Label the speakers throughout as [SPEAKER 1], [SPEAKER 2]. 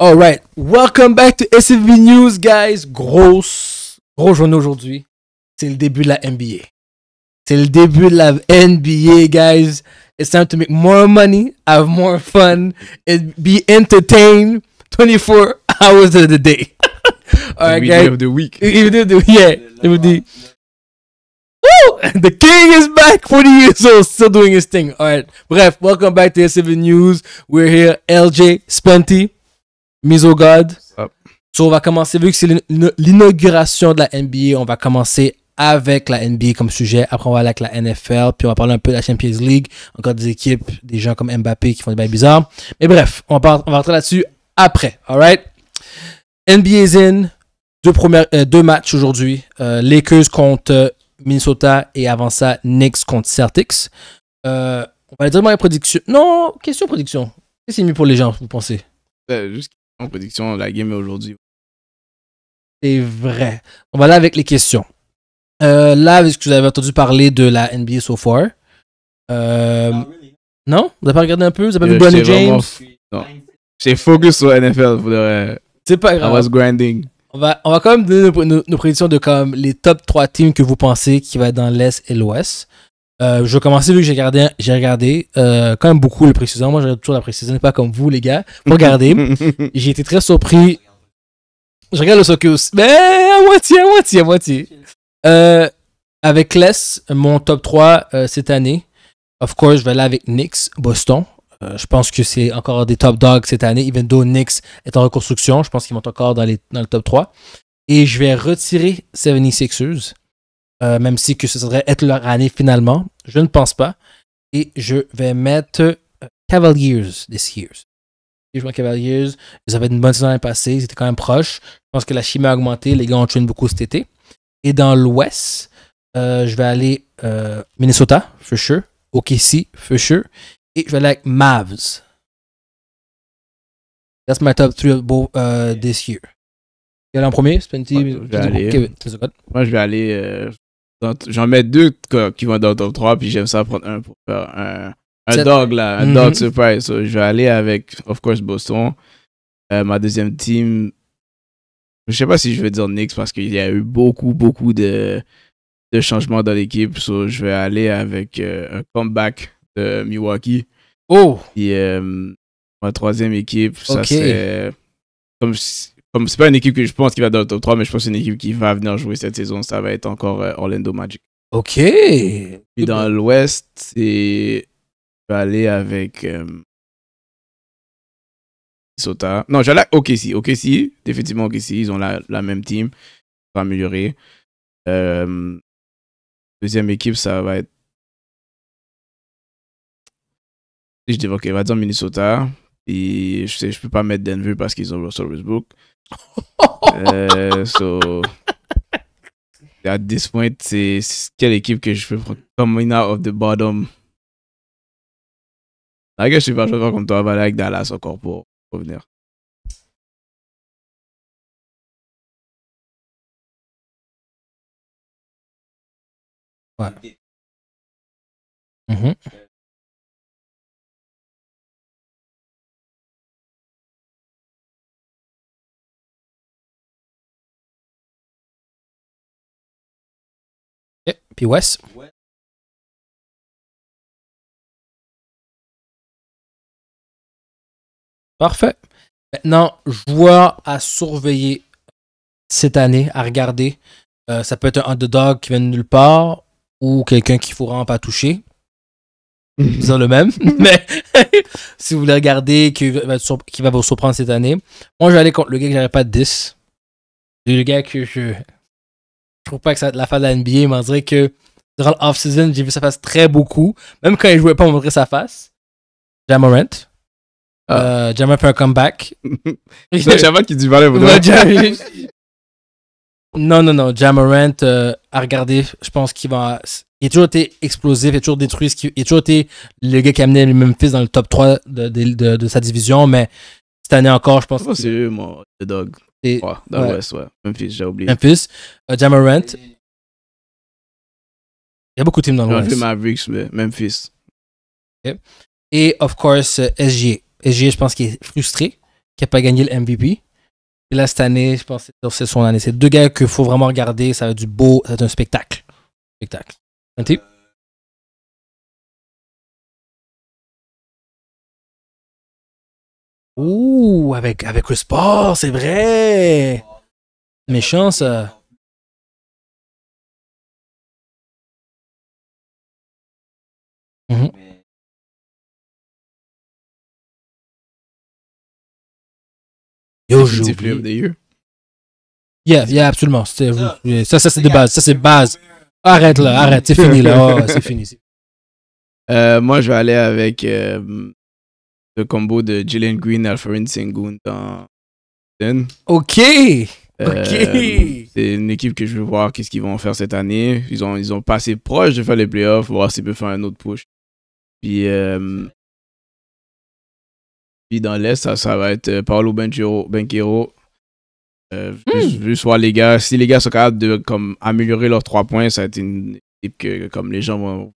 [SPEAKER 1] All right, welcome back to SCV News, guys. Grosse, gros journée aujourd'hui. C'est le début de la NBA. C'est le début de la NBA, guys. It's time to make more money, have more fun, and be entertained 24 hours of the day. All right, the guys. of the week. yeah. The, woo! the king is back, 40 years old, still doing his thing. All right. Bref, welcome back to SCV News. We're here, LJ Spenty. mise au oh God. on va commencer, vu que c'est l'inauguration de la NBA, on va commencer avec la NBA comme sujet. Après, on va aller avec la NFL, puis on va parler un peu de la Champions League. Encore des équipes, des gens comme Mbappé qui font des bails bizarres. Mais bref, on va, on va rentrer là-dessus après. NBA is in. Deux, premières, euh, deux matchs aujourd'hui. Euh, Lakers contre Minnesota et avant ça, Knicks contre Celtics. Euh, on va aller directement à la production. Non, question production. Qu'est-ce qui est mieux pour les gens, vous pensez?
[SPEAKER 2] Ben, juste en prédiction de la game aujourd'hui.
[SPEAKER 1] C'est vrai. On va aller avec les questions. Euh, là, est-ce que vous avez entendu parler de la NBA so far? Euh, ah, non, Vous n'avez pas regardé un peu? Vous avez pas vu Bronny James?
[SPEAKER 2] C'est Non. focus sur NFL C'est pas grave. I grinding.
[SPEAKER 1] On va, on va quand même donner nos, prédictions de comme les top 3 teams que vous pensez qui va être dans l'Est et l'Ouest. Euh, je vais commencer vu que j'ai regardé, j'ai regardé euh, quand même beaucoup le précisions. Moi, j'ai toujours la précision, pas comme vous, les gars. Regardez. j'ai été très surpris. Je regarde le soccer Mais à moitié, à moitié, à moitié. Euh, avec Les, mon top 3 cette année. Of course, je vais aller avec Knicks, Boston. je pense que c'est encore des top dogs cette année. Even though Knicks est en reconstruction, je pense qu'ils vont encore dans, dans le top 3. Et je vais retirer 76ers euh, même si que ce serait être leur année finalement. Je ne pense pas. Et je vais mettre euh, Cavaliers this year. Les Cavaliers, ils avaient une bonne saison l'année passée, ils étaient quand même proches. Je pense que la chimie a augmenté, les gars ont traîné beaucoup cet été. Et dans l'Ouest, euh, je vais aller Minnesota, for sure. OKC, for sure. Et je vais aller avec Mavs. That's my top three this year. Tu aller en premier, Spenty? Moi,
[SPEAKER 2] je vais aller, j'en mets deux qui vont dans top 3, puis j'aime ça prendre un pour faire un, dog, là, un dog mhm. surprise. je vais aller avec, of course, Boston. Euh, ma deuxième team, je sais pas si je vais dire Knicks parce qu'il y a eu beaucoup, beaucoup de, de changements dans l'équipe. So, je vais aller avec euh, un comeback de Milwaukee. Oh! Et euh, ma troisième équipe, ça c'est comme si comme c'est pas une équipe que je pense qu'il va dans le top 3, mais je pense que une équipe qui va venir jouer cette saison, ça va être encore euh, Orlando Magic. Ok. Puis dans l'Ouest, c'est. Je vais aller avec. Euh, Minnesota. Non, j'allais ok OKC, définitivement si. Ils ont la, même team. pour va améliorer. Euh, deuxième équipe, ça va être. Je dis, ok, va dire Minnesota. Et je sais, je peux pas mettre Denver parce qu'ils ont Russell Westbrook. Euh, so, at this point, c'est quelle équipe que je peux prendre coming out of the bottom.
[SPEAKER 3] La gueule, je suis pas joueur comme toi, mais avec Dallas encore pour revenir. Ouais. Mm-hmm. Et eh, Puis Wes. Parfait. Maintenant, vois à surveiller cette année, à regarder.
[SPEAKER 1] Euh, ça peut être un underdog qui vient de nulle part ou quelqu'un qu'il faut vraiment pas toucher. Mhm. Ils le même, mais si vous voulez regarder qui va, qui va vous surprendre cette année, moi aller contre le gars que j'avais pas de 10. Le gars que je, je trouve pas que ça va la fin de la NBA, mais on dirait que durant l'off-season, j'ai vu sa face très beaucoup. Même quand il jouait pas, on montrait sa face. Jamorant. Ah. Euh, Jamorant fait un comeback.
[SPEAKER 4] C'est qui dit valeur.
[SPEAKER 1] non, non, non. Jamorant a euh, à regarder, je pense qu'il va. Il a toujours été explosif, il a toujours détruit ce qui. Il a toujours été le gars qui amenait le Memphis dans le top 3 de, de, sa division, mais cette année encore,
[SPEAKER 2] je pense. Oh, c'est moi, the dog dans l'Ouest, ouais. Memphis, j'ai oublié. Memphis, uh, Jamarant. Il y a beaucoup de teams dans
[SPEAKER 3] l'Ouest.
[SPEAKER 2] mais Memphis.
[SPEAKER 3] Et, of course, euh, SG. SG, je pense qu'il est frustré, qu'il n'a
[SPEAKER 1] pas gagné le MVP. et là, cette année, je pense que c'est son année. C'est deux gars qu'il faut vraiment regarder. Ça va
[SPEAKER 3] du beau, c'est un spectacle. Spectacle. Un type? Ouh, avec, avec le sport c'est vrai! Méchant, ça. -hmm. Yo, j'ai Yeah, yeah, absolument. Ça, ça
[SPEAKER 1] c'est de base. Ça, c'est base. Arrête là, arrête. C'est fini là. Ah, c'est fini.
[SPEAKER 3] Euh,
[SPEAKER 2] moi, je vais aller avec euh, le combo de Jalen Green, et Alfred Sengun dans euh, Ok! c'est une équipe que je veux voir qu'est-ce qu'ils vont faire cette année. Ils ont, ils ont passé proche de faire les playoffs, voir s'ils peuvent faire un autre push. Puis, euh, puis dans l'Est, ça, ça, va être euh, Paolo Benquero. Benquero. Hmm. les gars. Si les gars sont capables de comme, améliorer leurs trois points, ça va être une équipe que comme les gens vont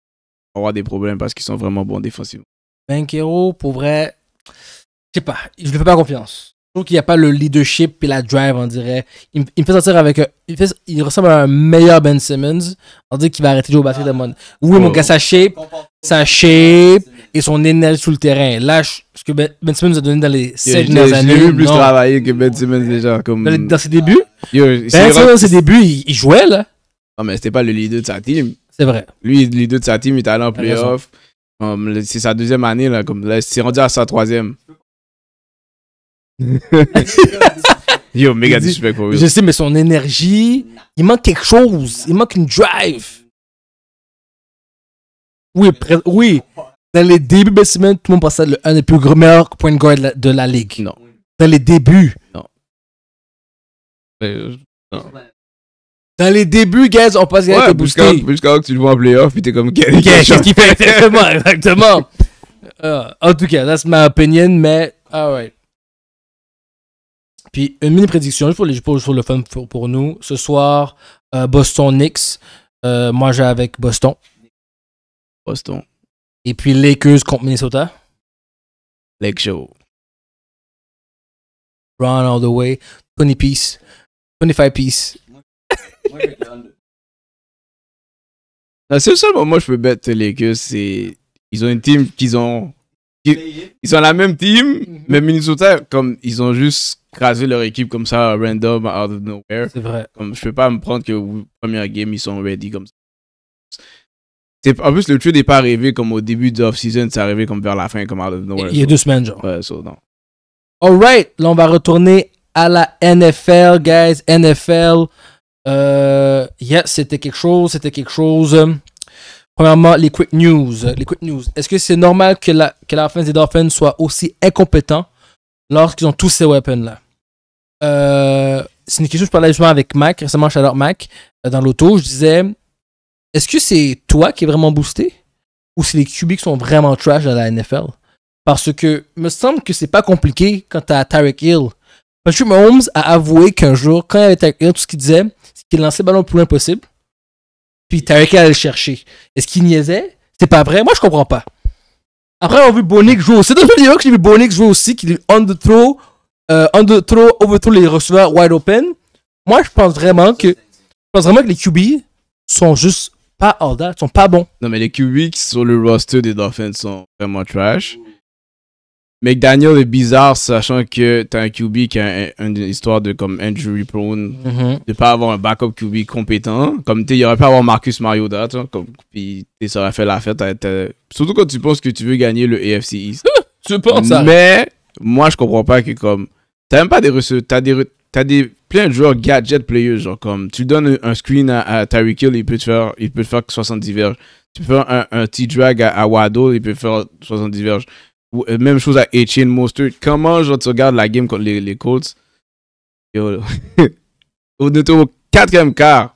[SPEAKER 2] avoir des problèmes parce qu'ils sont vraiment bons défensivement.
[SPEAKER 1] Bankero, pour vrai, je sais pas, je lui fais pas confiance. Je trouve qu'il n'y a pas le leadership et la drive, on dirait. Il, me fait sortir avec Il, ressemble à un meilleur Ben Simmons. On dirait qu'il va arrêter de jouer au basket de monde. Oui, mon gars, sa oh. shape, sa shape et son énergie sur le terrain. Là, ce que ben, ben, Simmons a donné dans les 7 dernières années. Il vu plus travaillé
[SPEAKER 2] que Ben Simmons déjà. Comme... Dans, ses débuts Ben Simmons, dans ses débuts, ben il, jouait là. Non, mais c'était pas le leader de sa team. C'est vrai. Lui, le leader de sa team, il est allé en playoff c'est sa deuxième année, là. Comme, là, c'est rendu à sa troisième.
[SPEAKER 4] Yo, méga disrespect Je sais,
[SPEAKER 1] mais son énergie, il manque quelque chose. Il manque une drive. Oui, oui. Dans les débuts de ben, semaine, tout le monde pensait le un des plus gros meilleurs point guard de la, de la ligue. Non. Dans les
[SPEAKER 2] débuts.
[SPEAKER 4] Non. Euh, non.
[SPEAKER 2] Dans les débuts, guys, on passe
[SPEAKER 4] qu'il ouais, était boosté.
[SPEAKER 2] Jusqu'à que tu le vois en playoff, puis t'es comme, Qu'est-ce qu'il
[SPEAKER 4] fait exactement?
[SPEAKER 1] exactement. Euh, en tout cas, that's my opinion, mais, alright. Puis, une mini prédiction, juste pour, sur le fun pour, nous. Ce soir, euh,
[SPEAKER 3] Boston Knicks. Euh, moi, j'ai avec Boston. Boston. Et puis, Lakers contre Minnesota. Lake Show. Run all the way. 20 piece. 25 piece.
[SPEAKER 2] C'est le seul moment je peux bête les que c'est. Ils ont une team qu'ils ont. Ils, sont la même team, même mais Minnesota, comme ils ont juste crasé leur équipe comme ça, random, out of nowhere. C'est vrai. Comme, je peux pas me prendre que première game, ils sont ready comme ça. En plus, le truc n'est pas arrivé comme au début de l'off season c'est arrivé comme vers la fin, comme out of nowhere. Il y a deux semaines, genre. Ouais, ça non.
[SPEAKER 1] Alright, là on va retourner à la NFL, guys. NFL. Euh, yeah, c'était quelque chose, c'était quelque chose. Premièrement, les quick news. Les quick news. Est-ce que c'est normal que la, que la Dolphins soit aussi incompétent lorsqu'ils ont tous ces weapons-là? Euh, c'est une question que je parlais justement avec Mac, récemment, Shadow Mac, euh, dans l'auto. Je disais, est-ce que c'est toi qui es vraiment boosté? Ou c'est les Cubics qui sont vraiment trash dans la NFL? Parce que, me semble que c'est pas compliqué quand t'as Tarek Hill. Patrick Mahomes a avoué qu'un jour, quand il avait Tarek Hill, tout ce qu'il disait, qu'il lançait le ballon le plus loin possible. Puis Tarek allait le chercher. Est-ce qu'il niaisait C'est pas vrai Moi, je comprends pas. Après, on a vu Bonick jouer aussi. C'est dans le vidéo que j'ai vu Bonick jouer aussi, qui est on the throw, euh, on the throw, throw les receveurs wide open. Moi, je pense vraiment que, je pense vraiment que les QB sont juste pas hors sont pas bons.
[SPEAKER 2] Non, mais les QB qui sont le roster des Dolphins sont vraiment trash. Daniel est bizarre, sachant que t'as un QB qui a une histoire de comme injury prone, mm-hmm. de pas avoir un backup QB compétent. Comme tu il aurait pas avoir Marcus Mariota, comme puis ça aurait fait la fête. Surtout quand tu penses que tu veux gagner le AFC East. Ah, tu penses ça? Mais moi, je comprends pas que comme t'as même pas des t'as des des plein de joueurs gadget players, genre comme tu donnes un screen à, Tyreek Hill, il peut faire, il peut faire 70 verges. Tu peux faire un, un T-drag à, à, Wado, il peut faire 70 verges euh, même chose à Etienne Mostert. Comment je tu regardes la game contre les, les Colts on est au quatrième quart.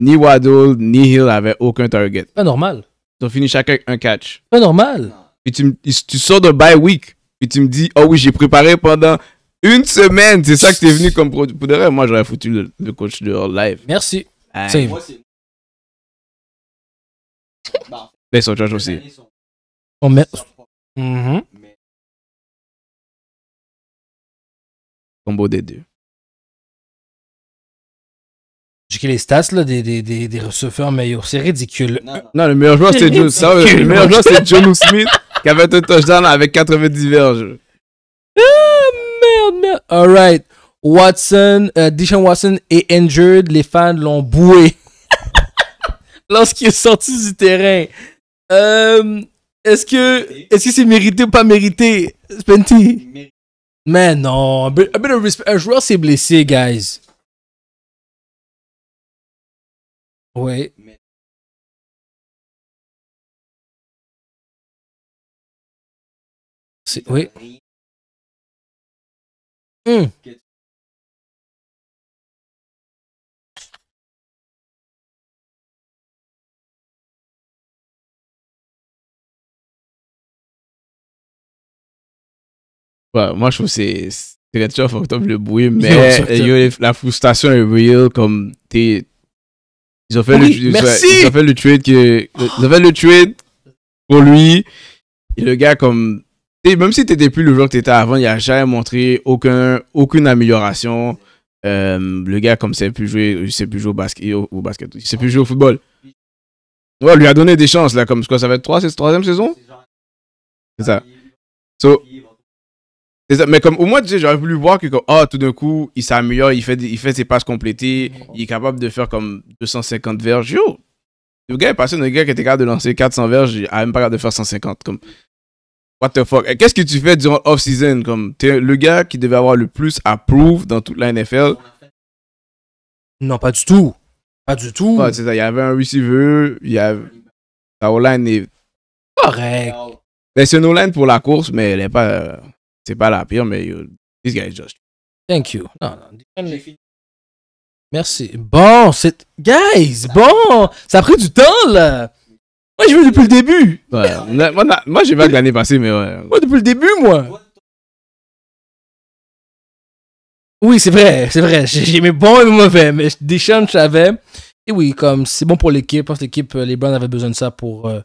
[SPEAKER 2] Ni Waddle, ni Hill n'avaient aucun target. Pas normal. Ils ont fini chacun un catch. Pas normal. Et tu, tu sors de bye week. Et tu me dis, oh oui, j'ai préparé pendant une semaine. C'est ça que tu es venu comme produit. Moi, j'aurais foutu le, coach coach leur live. Merci. Ah. Save. Moi,
[SPEAKER 3] bah, aussi. Combo mm-hmm. des deux. J'ai les stats
[SPEAKER 1] là, des, des, des, receveurs meilleurs. C'est ridicule.
[SPEAKER 2] Non, le meilleur joueur, c'est John, le meilleur joueur, c'est John Smith qui avait un touchdown avec 90 verges. Ah,
[SPEAKER 1] merde, merde. Alright. Watson, uh, Watson est injured. Les fans l'ont boué lorsqu'il est sorti du terrain. Euh, est-ce que est-ce que c'est mérité ou pas mérité, Spenty? Mais non,
[SPEAKER 3] un, joueur s'est blessé, guys. Ouais. Oui. ouais, moi, je trouve que c'est c'est tu le bruit, mais eh, la frustration est real comme Ils
[SPEAKER 2] ont fait le Ils ont fait le trade que fait le tweet pour lui et le gars comme et même si t'étais plus le joueur que t'étais avant, il a jamais montré aucun aucune amélioration. Euh, le gars comme c'est plus jouer, sait plus jouer au basket, ou au basket, il sait plus jouer au football. Ouais, lui a donné des chances là comme quoi ça va être 3, c'est troisième saison. C'est ça. So, mais comme au moins, j'aurais voulu voir que, comme, oh, tout d'un coup, il s'améliore, il fait, il fait ses passes complétées, il est capable de faire comme 250 verges. Yo! Le gars est passé d'un gars qui était capable de lancer 400 verges à même pas capable de faire 150. Comme, what the fuck? Qu'est-ce que tu fais durant off-season? Comme, t'es le gars qui devait avoir le plus à prove dans toute la NFL.
[SPEAKER 1] Non, pas du tout. Pas
[SPEAKER 2] du tout. il y avait un receiver, il y est. Correct. Mais c'est une o pour la course, mais elle est pas. Euh, c'est pas la pire, mais euh, this guy is just.
[SPEAKER 3] Thank you. Non, non,
[SPEAKER 1] Merci. Bon, c'est.
[SPEAKER 3] Guys, bon! Ça a pris du temps, là! Moi, j'ai vu depuis le début!
[SPEAKER 2] Ouais. moi, j'ai vu l'année passée, mais ouais.
[SPEAKER 3] Moi, depuis le début, moi!
[SPEAKER 1] Oui, c'est vrai, c'est vrai. J'ai mes bons et mes mauvais, mais des chances savais. Et oui, comme c'est bon pour l'équipe, parce que l'équipe, euh, les Browns avaient besoin de ça pour euh,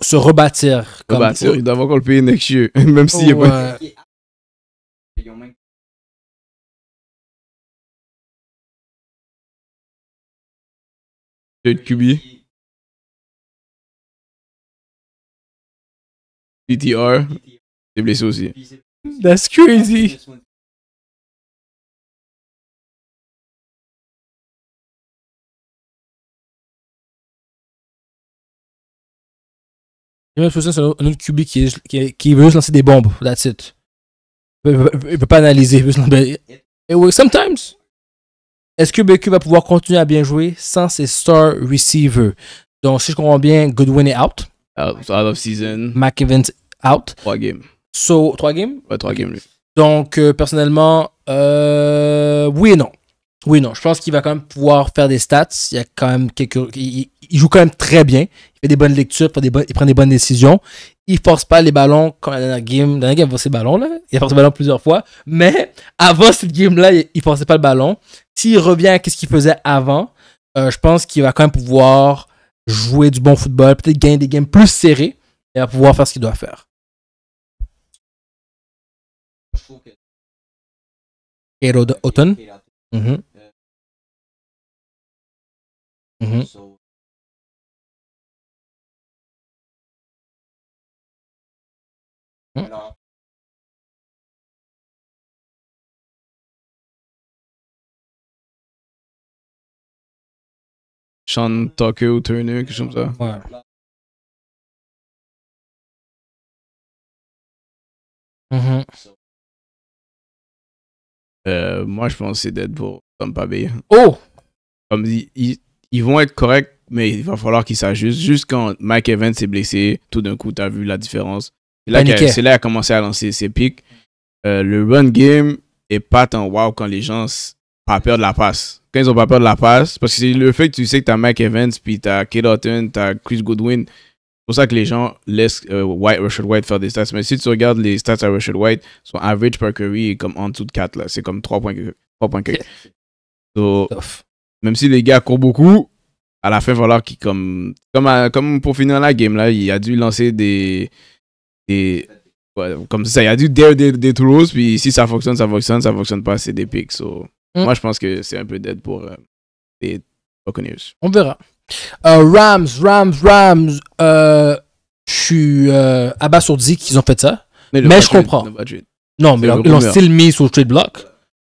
[SPEAKER 1] se rebâtir. Comme... Rebâtir, il doit avoir le pays next year, même s'il n'y a pas.
[SPEAKER 3] Ouais. une QB. DTR. C'est blessé aussi. That's crazy. James Wilson, c'est un autre QB qui, qui, veut juste lancer des bombes. That's it. Il ne peut, pas analyser.
[SPEAKER 1] Il veut ben, sometimes, est-ce que BQ va pouvoir continuer à bien jouer sans ses star receivers? Donc, si je comprends bien, Goodwin est out. Out, of season. McEvans out. Trois games. So, trois games? Ouais, trois games, lui. Donc, euh, personnellement, euh, oui et non. Oui, non, je pense qu'il va quand même pouvoir faire des stats. Il, a quand même quelques... il, joue quand même très bien. Il fait des bonnes lectures, il, prend des bonnes décisions. Il force pas les ballons comme la dernière game. La dernière game, il ballons, là. Il a forcé le ballon plusieurs fois. Mais avant cette game-là, il forçait pas le ballon. S'il revient à ce qu'il faisait avant, euh, je pense qu'il va quand même pouvoir jouer du bon football, peut-être gagner des games plus serrées et va
[SPEAKER 3] pouvoir faire ce qu'il doit faire. Hero de Mm-hmm. So mm. and, uh, Sean Tucker ou Turner, quelque chose comme ça. Ouais. Mm-hmm. Euh, moi, je pense que c'est Deadpool, Tom Pabé. Oh! Comme il, il,
[SPEAKER 2] ils vont être corrects, mais il va falloir qu'ils s'ajustent. Juste quand Mike Evans s'est blessé, tout d'un coup, tu as vu la différence. C'est là qu'il a, commencé à lancer ses pics. Euh, le run game est pas tant wow quand les gens pas peur de la passe. Quand ils ont pas peur de la passe, parce que c'est le fait que tu sais que tu as Mike Evans, puis tu as Kate tu as Chris Goodwin. C'est pour ça que les gens laissent euh, White, White faire des stats. Mais si tu regardes les stats à Russell White, son average per curry est comme en dessous de 4. C'est comme trois points. Même si les gars courent beaucoup, à la fin, voilà, qui comme, comme, comme pour finir la game, là, il a dû lancer des. des comme ça, il a dû dare des, des throws, puis si ça fonctionne, ça fonctionne, ça fonctionne pas, c'est des picks. Mm. Moi, je pense que c'est un peu dead pour euh, les Buccaneers.
[SPEAKER 1] On verra. Euh, Rams, Rams, Rams. Euh, je suis euh, abasourdi qu'ils ont fait ça. Mais, je comprends. Non, mais ils l'ont still mis sur le trade block.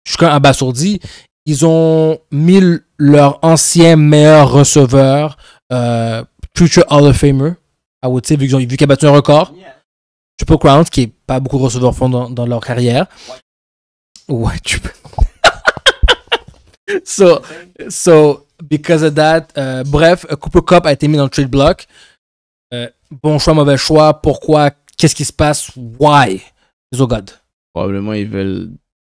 [SPEAKER 1] Je suis quand même abasourdi. Ils ont mis leur ancien meilleur receveur, euh, Future Hall of Famer, à vu qu'il a battu un record. Yeah. Triple Crown, qui est pas beaucoup de receveurs font dans, leur carrière. Ouais, tu peux... so, so, because of that, euh, bref, euh, Cooper Cup a été mis dans le trade block. bon choix, mauvais choix,
[SPEAKER 2] pourquoi, qu'est-ce qui se passe, why, so God. Probablement, ils veulent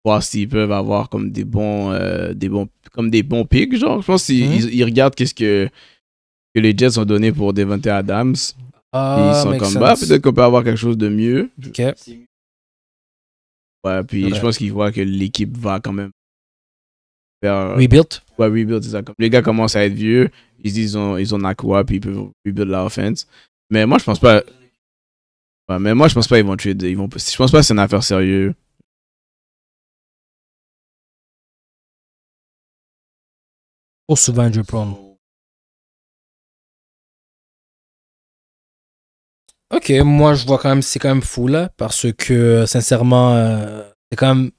[SPEAKER 2] voir s'ils peuvent avoir comme des bons, euh, des bons, comme des bons picks, genre. Je pense qu'ils mhm. ils regardent qu'est-ce que, que les Jets ont donné pour Devante Adams. ils ah, sont comme, bah, peut-être qu'on peut avoir quelque chose de mieux. Ouais, puis je pense qu'ils voient que l'équipe va quand même faire. Euh, rebuild Ouais, rebuild, les gars commencent à être vieux, ils disent ils ont, ils ont Nakua, puis ils peuvent rebuild la offense. Mais moi, je pense pas.
[SPEAKER 3] Ouais, mais moi, je pense pas ils vont tuer. Ils vont... Je pense pas que c'est une affaire sérieuse. souvent je prends. Ok, moi je vois quand même c'est quand même fou là, parce que sincèrement, euh, c'est quand même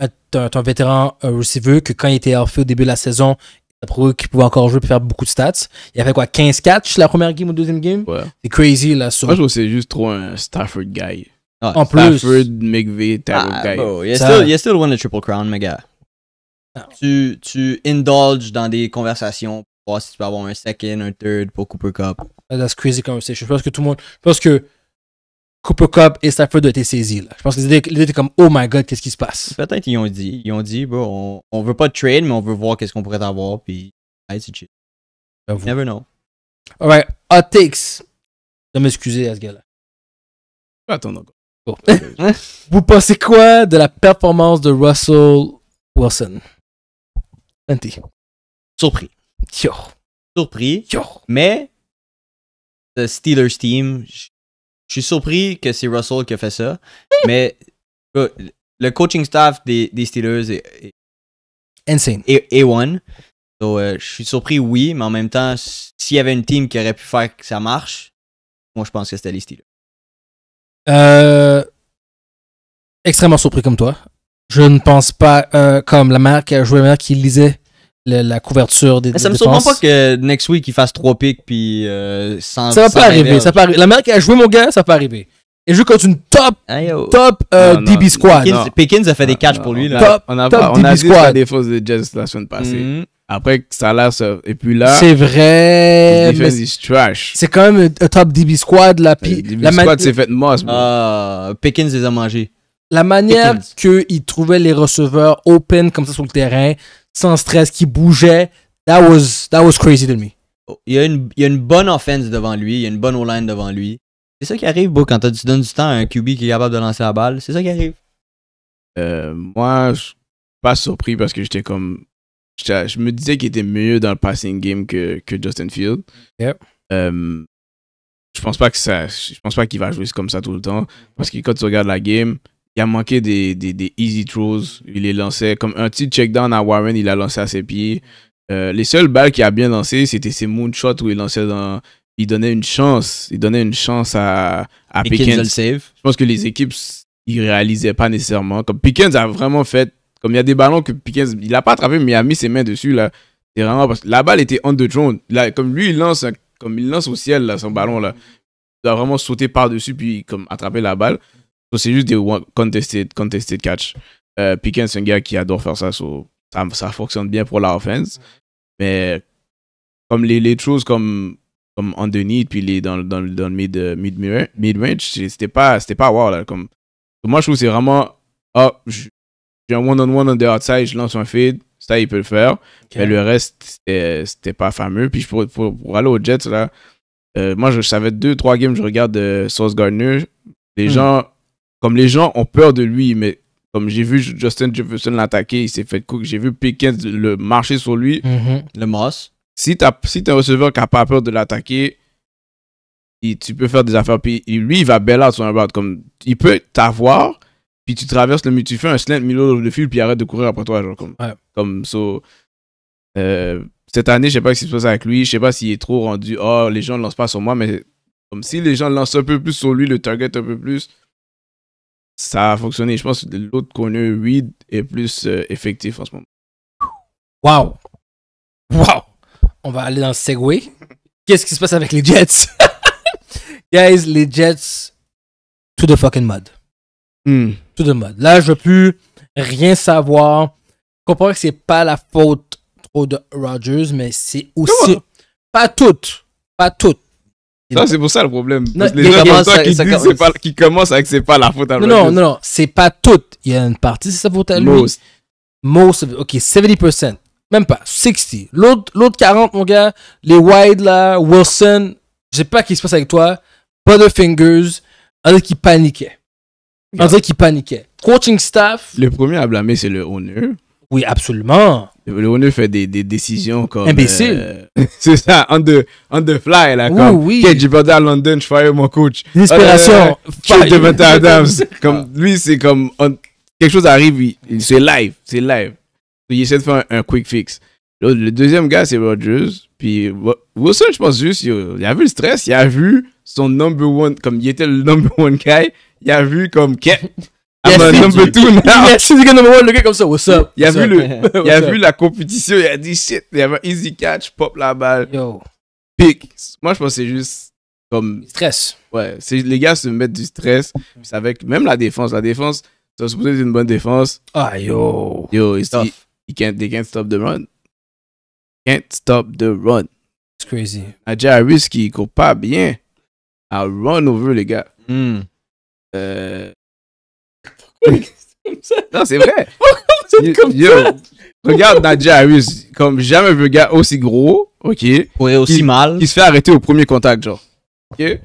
[SPEAKER 1] un, un vétéran euh, receiver que quand il était off au début de la saison, il a prouvé qu'il pouvait encore jouer et faire beaucoup de stats. Il a fait quoi, 15 catchs la première game ou deuxième game ouais.
[SPEAKER 2] C'est crazy là. Sur... Moi je trouve c'est juste trop un Stafford guy. en Stafford, plus. Stafford, McVeigh, ah, guy. il, a still, il still won the Triple Crown, mega.
[SPEAKER 5] Ah. Tu, tu indulges dans des conversations pour voir si tu peux avoir un second, un third pour Cooper Cup.
[SPEAKER 1] Ah, that's crazy conversation. Je pense que tout le monde. Je pense que Cooper Cup et Stafford ont été saisis. Là. Je pense que étaient comme Oh my god, qu'est-ce qui se passe Peut-être
[SPEAKER 5] qu'ils ont dit. Ils ont dit, on, on veut pas de trade, mais on veut voir qu'est-ce qu'on pourrait avoir. Puis, hey, c'est
[SPEAKER 3] Never know. Alright, hot takes. Je m'excuser à ce gars-là. Attends Vous pensez quoi de la performance de Russell Wilson? Surpris. Surpris. Mais, le euh, Steelers team, je
[SPEAKER 5] suis surpris que c'est Russell qui a fait ça. Eh! mais euh, le coaching staff des, Steelers est, Insane. Et A1. Euh, je suis surpris, oui, mais en même temps, s'il y avait une team qui aurait pu faire que ça marche, moi je pense que c'était les Steelers.
[SPEAKER 3] extrêmement surpris comme toi. Je ne
[SPEAKER 1] pense pas, comme la mère qui a joué, la mère qui lisait la couverture des. ça ne me surprend pas
[SPEAKER 5] que next week il fasse trois pics puis euh, Ça va pas arriver. Ça peut arriver.
[SPEAKER 1] La manière qu'il a joué mon gars, ça va pas arriver. Il joue contre une top, oh. top euh, DB squad.
[SPEAKER 2] Pekins a fait des catchs pour lui. Là. Top, on a, top on a DB squad. la défense de Jazz la semaine passée. Après -hmm. Après, Salah se... et puis là. C'est vrai.
[SPEAKER 1] C'est quand même un top DB squad. La, euh, DB la squad s'est
[SPEAKER 5] fait de Uh, Pekins les a mangés.
[SPEAKER 1] La manière qu'il trouvait les receveurs open comme ça sur le terrain, sans stress, qui bougeait. That was, that was crazy to me.
[SPEAKER 5] Oh, il y, a une, y a une bonne offense devant lui, il y a une bonne o devant lui. C'est ça qui arrive,
[SPEAKER 2] beau, quand tu donnes du temps à un QB qui est capable de lancer la balle. C'est ça qui arrive. Euh, moi, je suis pas surpris parce que j'étais comme. Je me disais qu'il était mieux dans le passing game que, que Justin Field. Euh, je pense pas que ça. Je pense pas qu'il va jouer comme ça tout le temps. Parce que quand tu regardes la game, il a manqué des, des, easy throws. Il les lançait comme un petit check-down à Warren, il a lancé à ses pieds. Euh, les seules balles qu'il a bien lancées, c'était ses moonshots où il lançait Il donnait une chance. Il donnait une chance à, Pickens. Je pense que les équipes, ils réalisaient pas nécessairement. Comme Pickens a vraiment fait. Comme il y a des ballons que Pickens, il a pas attrapé, mais il a mis ses mains dessus là. C'est vraiment parce que la balle était on the drone. Là, comme lui, il lance, comme il lance au ciel là, son ballon là. Il doit vraiment sauter par dessus puis comme attraper la balle c'est juste des contested, contested catch. Euh, Pickens, c'est un gars qui adore faire ça, ça, fonctionne bien pour la offense. Mais comme les, les choses comme, comme underneath, puis les, dans, dans, dans le mid, mid, mid range, c'était pas, c'était pas wow. Là, comme, moi, je trouve que c'est vraiment, oh, j'ai un one-on-one on the outside, je lance un feed, ça, il peut le faire. Mais le reste, c'était pas fameux. Puis pour, pour, aller aux Jets, là, euh, moi, je, savais deux, trois games, je regarde euh, Sauce Gardner. Les hmm. gens comme les gens ont peur de lui, mais comme j'ai vu Justin Jefferson l'attaquer, il s'est fait cook. J'ai vu Pickens le marcher sur lui. Mm-hmm. Le Moss. Si tu un receveur qui n'a pas peur de l'attaquer, tu peux faire des affaires. Puis lui, il va bel sur un route. Comme, il peut t'avoir, puis tu traverses le mur, tu fais un slant milieu de fil, puis arrête de courir après toi. Genre, comme, comme so, euh, cette année, je sais pas ce qui se passe avec lui. Je sais pas s'il est trop rendu. Oh, les gens ne lancent pas sur moi, mais comme si les gens lancent un peu plus sur lui, le target un peu plus ça a fonctionné. Je pense que l'autre connu a, est plus euh, effectif en ce moment.
[SPEAKER 3] Wow! Wow! On va
[SPEAKER 1] aller dans le segway. Qu'est-ce qui se passe avec les Jets? Guys, les Jets, tout de fucking mud. Tout hmm. To the Là, je veux plus rien savoir. Je comprends que c'est pas la faute trop de Rodgers, mais c'est aussi. Pas toutes. Pas toutes.
[SPEAKER 2] Ça, c'est pour ça le problème. les gens qui, disent, pas, qui commencent avec c'est pas la faute à Non, non, non, non,
[SPEAKER 1] c'est pas tout. Il y a une partie, c'est sa faute à lui. Most. ok, 70%. Même pas, 60. L'autre, 40, mon gars, les Wide là, Wilson, je sais pas ce qui se passe avec toi. Butterfingers, un dirait qui paniquait. Un dirait qui paniquait.
[SPEAKER 2] Coaching staff. Le premier à blâmer, c'est le owner ». Oui, absolument. Le ONU fait des, des, décisions comme. Imbécile. Euh, c'est ça, on the, fly, là. Oui, comme, oui. perdu à London, je fire mon coach. L'inspiration. Euh, de Adams. comme, lui, c'est comme. quelque chose arrive, il c'est live. C'est live. Il essaie de faire un, quick fix. Le, deuxième gars, c'est Rodgers. Puis Wilson, je pense juste, il a vu le stress, il a vu son number one, comme il était le number one guy, il a vu comme, I'm number two now. Yes, he's number one. Le gars comme ça, what's up? Il a, vu, le, il a vu la compétition, il a dit shit. Il y avait easy catch, pop la balle. Yo. Pick. Moi, je pense que c'est juste comme. Stress. Ouais, les gars se mettent du stress. Mm. avec même la défense. La défense, ça se être une bonne défense. Ah yo. Yo, ils He, can't, they can't stop the run. Can't stop the run. It's crazy. Najee Harris qui ne court pas bien a run over les gars. Mm. Euh, non, c'est vrai. regarde Nadia Harris, comme jamais vu un gars aussi gros, ok. Ouais, aussi mal. Qui se fait arrêter au premier contact, genre. Ok.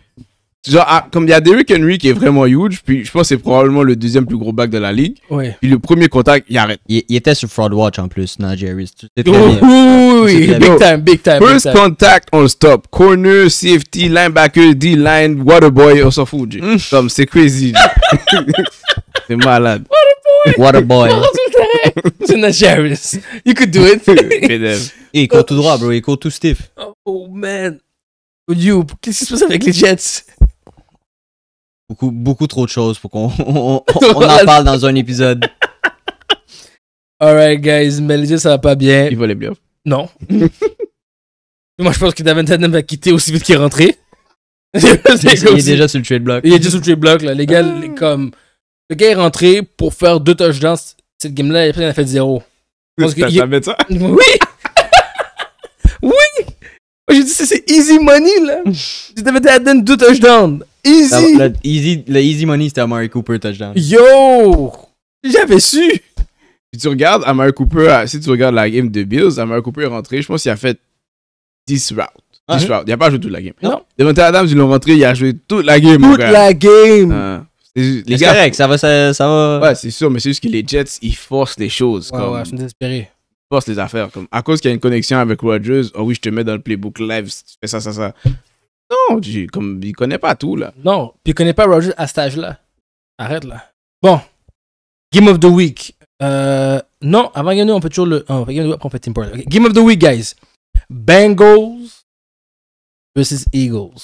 [SPEAKER 2] Genre, ah, comme il y a Derrick Henry qui est vraiment huge, puis je pense que c'est probablement le deuxième plus gros back de la ligue. Ouais. Puis le premier contact, il arrête. Il, était sur Fraud Watch en plus, Nadia Harris. Oh, oui, oui, big time, big time. First contact, on stop. Corner, safety, linebacker, D-line, waterboy, on s'en fout. Mm. Comme c'est crazy. C'est malade. What boy. a boy.
[SPEAKER 1] C'est Najaris.
[SPEAKER 2] You could do it. Et eh, il court tout droit, bro. Il court tout stiff.
[SPEAKER 1] Oh, man. You, qu'est-ce qui se passe avec les Jets?
[SPEAKER 5] Beaucoup, beaucoup trop de choses pour qu'on en parle dans
[SPEAKER 1] un épisode. Alright, guys. Mais les Jets, ça va pas bien. Il voulait les Non. Moi, je pense que Daven Tadam va quitter aussi vite qu'il est rentré. il est déjà sur le trade block. Il est déjà sur le trade block, là. Les gars, comme le gars est rentré pour faire deux touchdowns cette game-là et il a fait zéro. Tu que il... ça? Oui! oui! Moi, J'ai dit, c'est easy money, là! demandé dit Adam deux touchdowns! Easy! Le,
[SPEAKER 2] easy, easy money, c'était Amari Cooper touchdown.
[SPEAKER 1] Yo!
[SPEAKER 2] J'avais su! Si tu regardes Amari Cooper, euh, si tu regardes la game de Bills, Amari Cooper est rentré, je pense qu'il a fait 10 routes. 10 routes. Il n'a pas joué toute la game. Non. Devant Adam, ils l'ont rentré, il a joué toute la game. Toute la game! Euh, les gars, correct, ça va, ça, va. Ouais, c'est sûr, mais c'est juste que les Jets, ils forcent les choses. Ouais, comme, ouais, je suis désespéré. Ils forcent les affaires. Comme, à cause qu'il y a une connexion avec Rodgers, oh oui, je te mets dans le playbook live, tu fais ça, ça, ça. Non, comme, il connaît pas tout, là.
[SPEAKER 1] Non, puis il connaît pas Rodgers à cet âge-là. Arrête, là. Bon. Game of the Week. Euh, non, avant Game of on peut toujours le. Game of the Week, on peut oh, Game of the Week, guys. Bengals versus Eagles.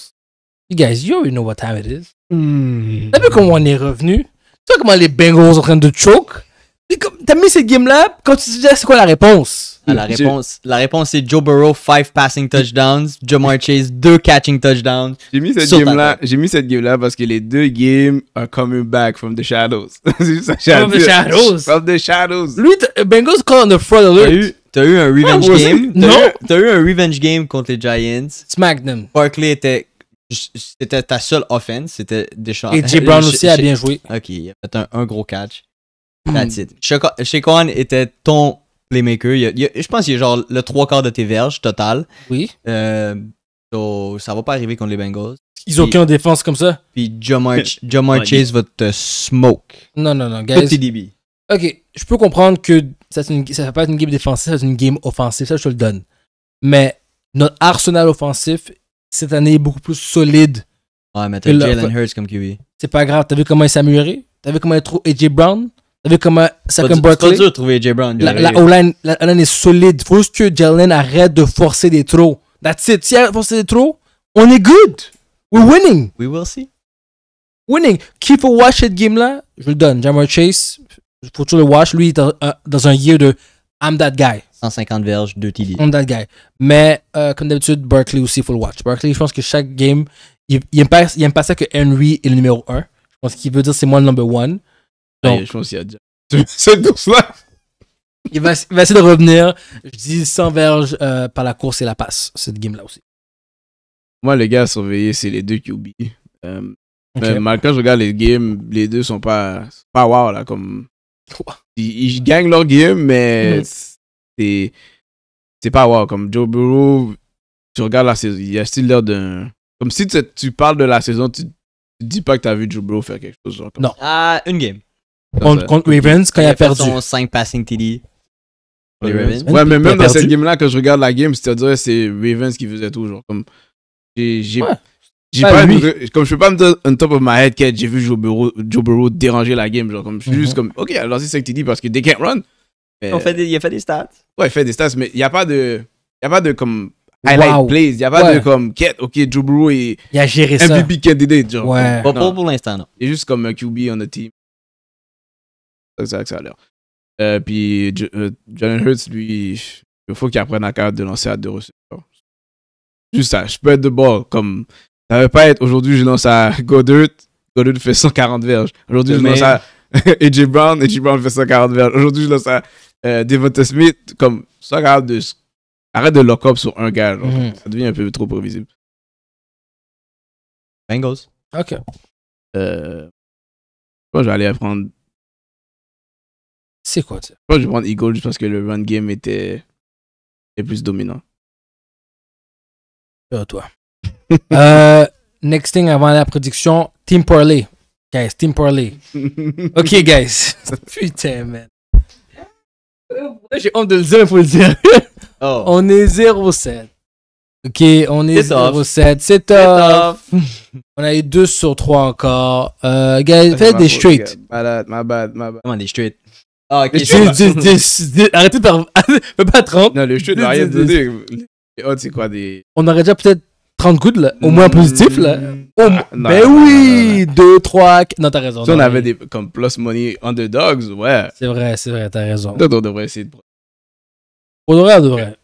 [SPEAKER 1] You guys, you already know what time it is. Mmh. T'as vu comment on est revenu? Tu vois comment les Bengals sont en train de choke? T'as mis cette game-là, quand tu disais ah, c'est quoi la réponse? Ah, la réponse,
[SPEAKER 5] la réponse c'est Joe Burrow, 5 passing touchdowns, Jamar Chase, 2 catching touchdowns. J'ai mis cette game-là,
[SPEAKER 2] j'ai mis cette game-là parce que les deux games are coming back from the shadows. from the shadows. From the shadows. Lui, Bengals call on the front alert. T'as eu, un revenge ah, game? Non!
[SPEAKER 5] T'as eu un revenge game contre les Giants. Smack them. Barkley était c'était ta seule offense, c'était Deshaun. Et J Brown aussi a bien joué. Ok, il a fait un, gros catch. Hmm. That's it. Shaquan était ton playmaker. Il je pense qu'il est genre le trois quarts de tes verges total. Oui. Euh, ça va pas arriver contre les Bengals. Ils ont aucun
[SPEAKER 1] défense comme ça. Puis Jamar, va te smoke. Non, non, non, guys. Petit Ok, je peux comprendre que ça ne va pas être une game défensive, ça va être une game offensive, ça je te le donne. Mais notre arsenal offensif cette année est beaucoup plus solide. Ouais, mais t'as Jalen Hurts comme QB. C'est pas grave. T'as vu comment il s'est amélioré? T'as vu comment il trouve AJ Brown? T'as vu comment comme Barkley? C'est pas dur de trouver AJ Brown. La, la O-line est solide. Faut juste que Jalen arrête de forcer des trop. That's it. Si elle forcer des trop, on est good. We're winning. We will see. Winning. Qui faut watch cette game-là? Je le donne. Jammer Chase. Faut toujours le watch. Lui, il est dans euh, un year de I'm that guy. 150 verges, de TD. On that guy. Mais euh, comme d'habitude, Berkeley aussi, full watch. Berkeley, je pense que chaque game, il, il, a pas, il ça que Henry est le numéro 1. Je pense qu'il veut dire c'est moi le number 1. je pense qu'il a déjà cette course-là. il, va, essayer de revenir. Je dis 100 verges euh, par la course et la passe, cette
[SPEAKER 2] game-là aussi. Moi, les gars à surveiller, c'est les deux QB. Euh, okay. Euh, Malgré je regarde les games, les deux sont pas, pas wow là. Comme, ils, gagnent leur game, mais. Mm-hmm c'est c'est pas wow. Comme Joe Burrow, tu regardes la saison, il y a still l'air d'un. Comme si tu, tu, parles de la saison, tu, dis pas que t'as vu Joe Burrow faire quelque chose. Genre, non.
[SPEAKER 5] Ah, une game. Contre, Ravens quand il, a, perdu. Son
[SPEAKER 2] 5 passing TD. Ouais, mais même dans cette game-là, quand je regarde la game, c'est-à-dire c'est Ravens qui faisait tout. Genre, comme. J'ai. pas, comme je peux pas me dire on top of my head que j'ai vu Joe Burrow, déranger la game genre comme je suis mhm. juste comme OK, alors c'est ça que tu parce que they can't run fait des, il a fait des stats. Ouais, il fait des stats, mais il n'y a pas de. Il a pas de comme. Highlight plays. Il n'y a pas de comme. Quête, ok, Joe Burrow est. Il a géré MVP ça. MVP candidate. Genre. Ouais. pas pour l'instant, Il est juste comme un euh, QB on the team. C'est ça que ça a l'air. Euh, puis John euh, Hurts, lui, il faut qu'il apprenne à carte de lancer à deux receveurs. Juste ça, je peux être de bord. Comme, ça ne veut pas être aujourd'hui, je lance à Goddard. Goddard fait 140 verges. Aujourd'hui, je lance à AJ Brown. AJ Brown fait 140 verges. Aujourd'hui, je lance à euh, Smith, comme, ça de. Arrête de lock-up sur un gars. Mhm.
[SPEAKER 3] Ça devient un peu trop prévisible. Bengals. Ok. Euh, moi, aller prendre. C'est quoi ça? Moi, je vais prendre Eagles juste parce que le run game était, est plus dominant.
[SPEAKER 1] à toi.
[SPEAKER 2] Euh, next thing avant la prédiction, Team Parley.
[SPEAKER 1] Guys, Team Parley. OK, guys. Putain, man. J'ai honte de le dire, il faut le dire. Oh. On est 0-7. Ok, on est 0-7. C'est top. On a eu 2 sur 3 encore. Euh, guys, faites des straight. My
[SPEAKER 2] bad, my bad, my bad. Comment ah, des straight? ok. Arrêtez de faire. Fais pas 30. Non, le straight n'a rien de Oh, c'est quoi des.
[SPEAKER 1] On aurait déjà peut-être 30 coups, là. Au moins mm. positif, là. Ah, ben oui! 2, 3, Non, t'as raison. Si on avait
[SPEAKER 2] des, comme plus money underdogs, ouais. C'est vrai, c'est vrai, t'as raison. on devrait essayer de.
[SPEAKER 1] On devrait, on devrait.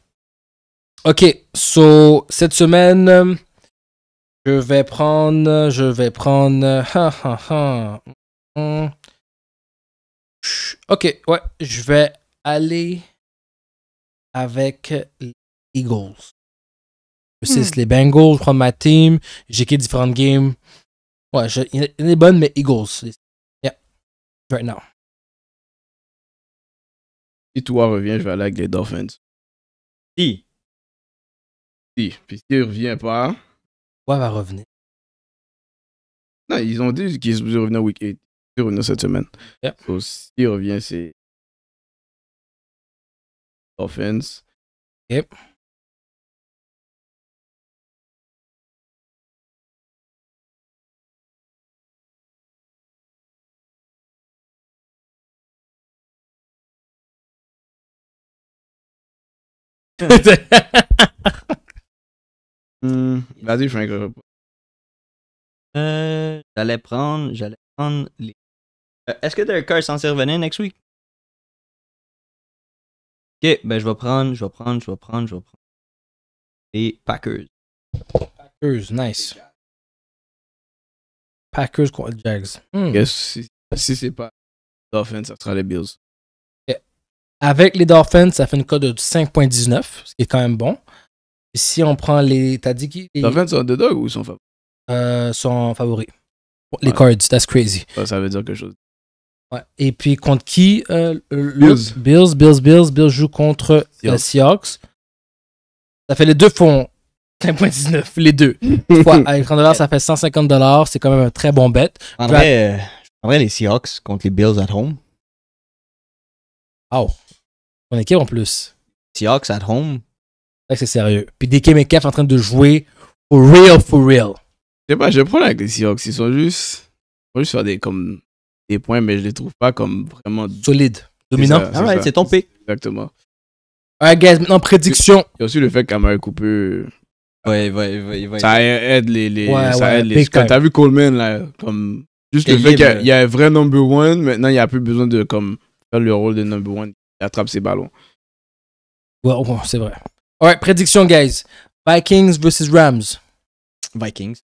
[SPEAKER 1] Ok, so, cette semaine, je vais prendre. Je vais prendre.
[SPEAKER 3] Mm. Ok, ouais, je vais aller avec les Eagles. C'est hmm. c'est les Bengals, je prends ma team, j'ai quitté différentes games. Ouais, il y en a des bonnes, mais Eagles. Yeah. Right now. Si toi reviens je vais aller avec les Dolphins. Si. Si. Puis s'il revient pas. Toi va revenir. Non, ils ont dit qu'ils revenir au week end Ils cette semaine. Yep. So, s'il revient, c'est. Dolphins. Yep. Hmm. Vas-y, je fais un gros euh, j'allais prendre, j'allais prendre les. Euh, est-ce que Derek Carr est censé revenir next week? Ok, ben je vais prendre, je vais prendre, je vais prendre, je vais prendre. Les Packers. Packers, nice. Packers contre Jags. Hmm. Si, si c'est pas Dolphins, ça sera les Bills.
[SPEAKER 1] Avec les Dolphins, ça fait une cote de 5.19, ce qui est quand même bon. si on prend les. T'as dit qui Les Dolphins sont dogs ou sont favoris euh, Sont favoris. Les Cards,
[SPEAKER 2] that's crazy. Ça, veut dire quelque chose.
[SPEAKER 1] Ouais. Et puis contre qui euh, Bills. Bills. Bills. Bills, Bills, joue contre les Seahawks. Ça fait les deux font 5.19, les deux. Fois à 30$, ça fait 150$. C'est quand même un très bon bet. En vrai, en euh,
[SPEAKER 5] vrai, les Seahawks contre les Bills at home. Oh.
[SPEAKER 1] Mon équipe en plus. Seahawks at home. C'est c'est sérieux. Puis des Metcalf en train de jouer for real, for real.
[SPEAKER 2] Je sais pas, je un problème avec les Seahawks. Ils sont juste. Ils juste sur des, comme, des points, mais je les trouve pas comme vraiment. Solides. Dominants. Ah ouais, c'est ton pick. Exactement. Alright, guys, maintenant prédiction. Il y a aussi le fait qu'Amari Cooper. Ouais, ouais, ouais, Ça aide les. les ouais, ça aide les. Quand t'as vu Coleman, là, comme. Juste le fait qu'il y, a un vrai number one, maintenant il n'y a plus besoin de comme, faire le rôle de number one. Il attrape ses ballons.
[SPEAKER 3] Ouais, c'est vrai. Alright, prédiction, guys. Vikings versus Rams. Vikings.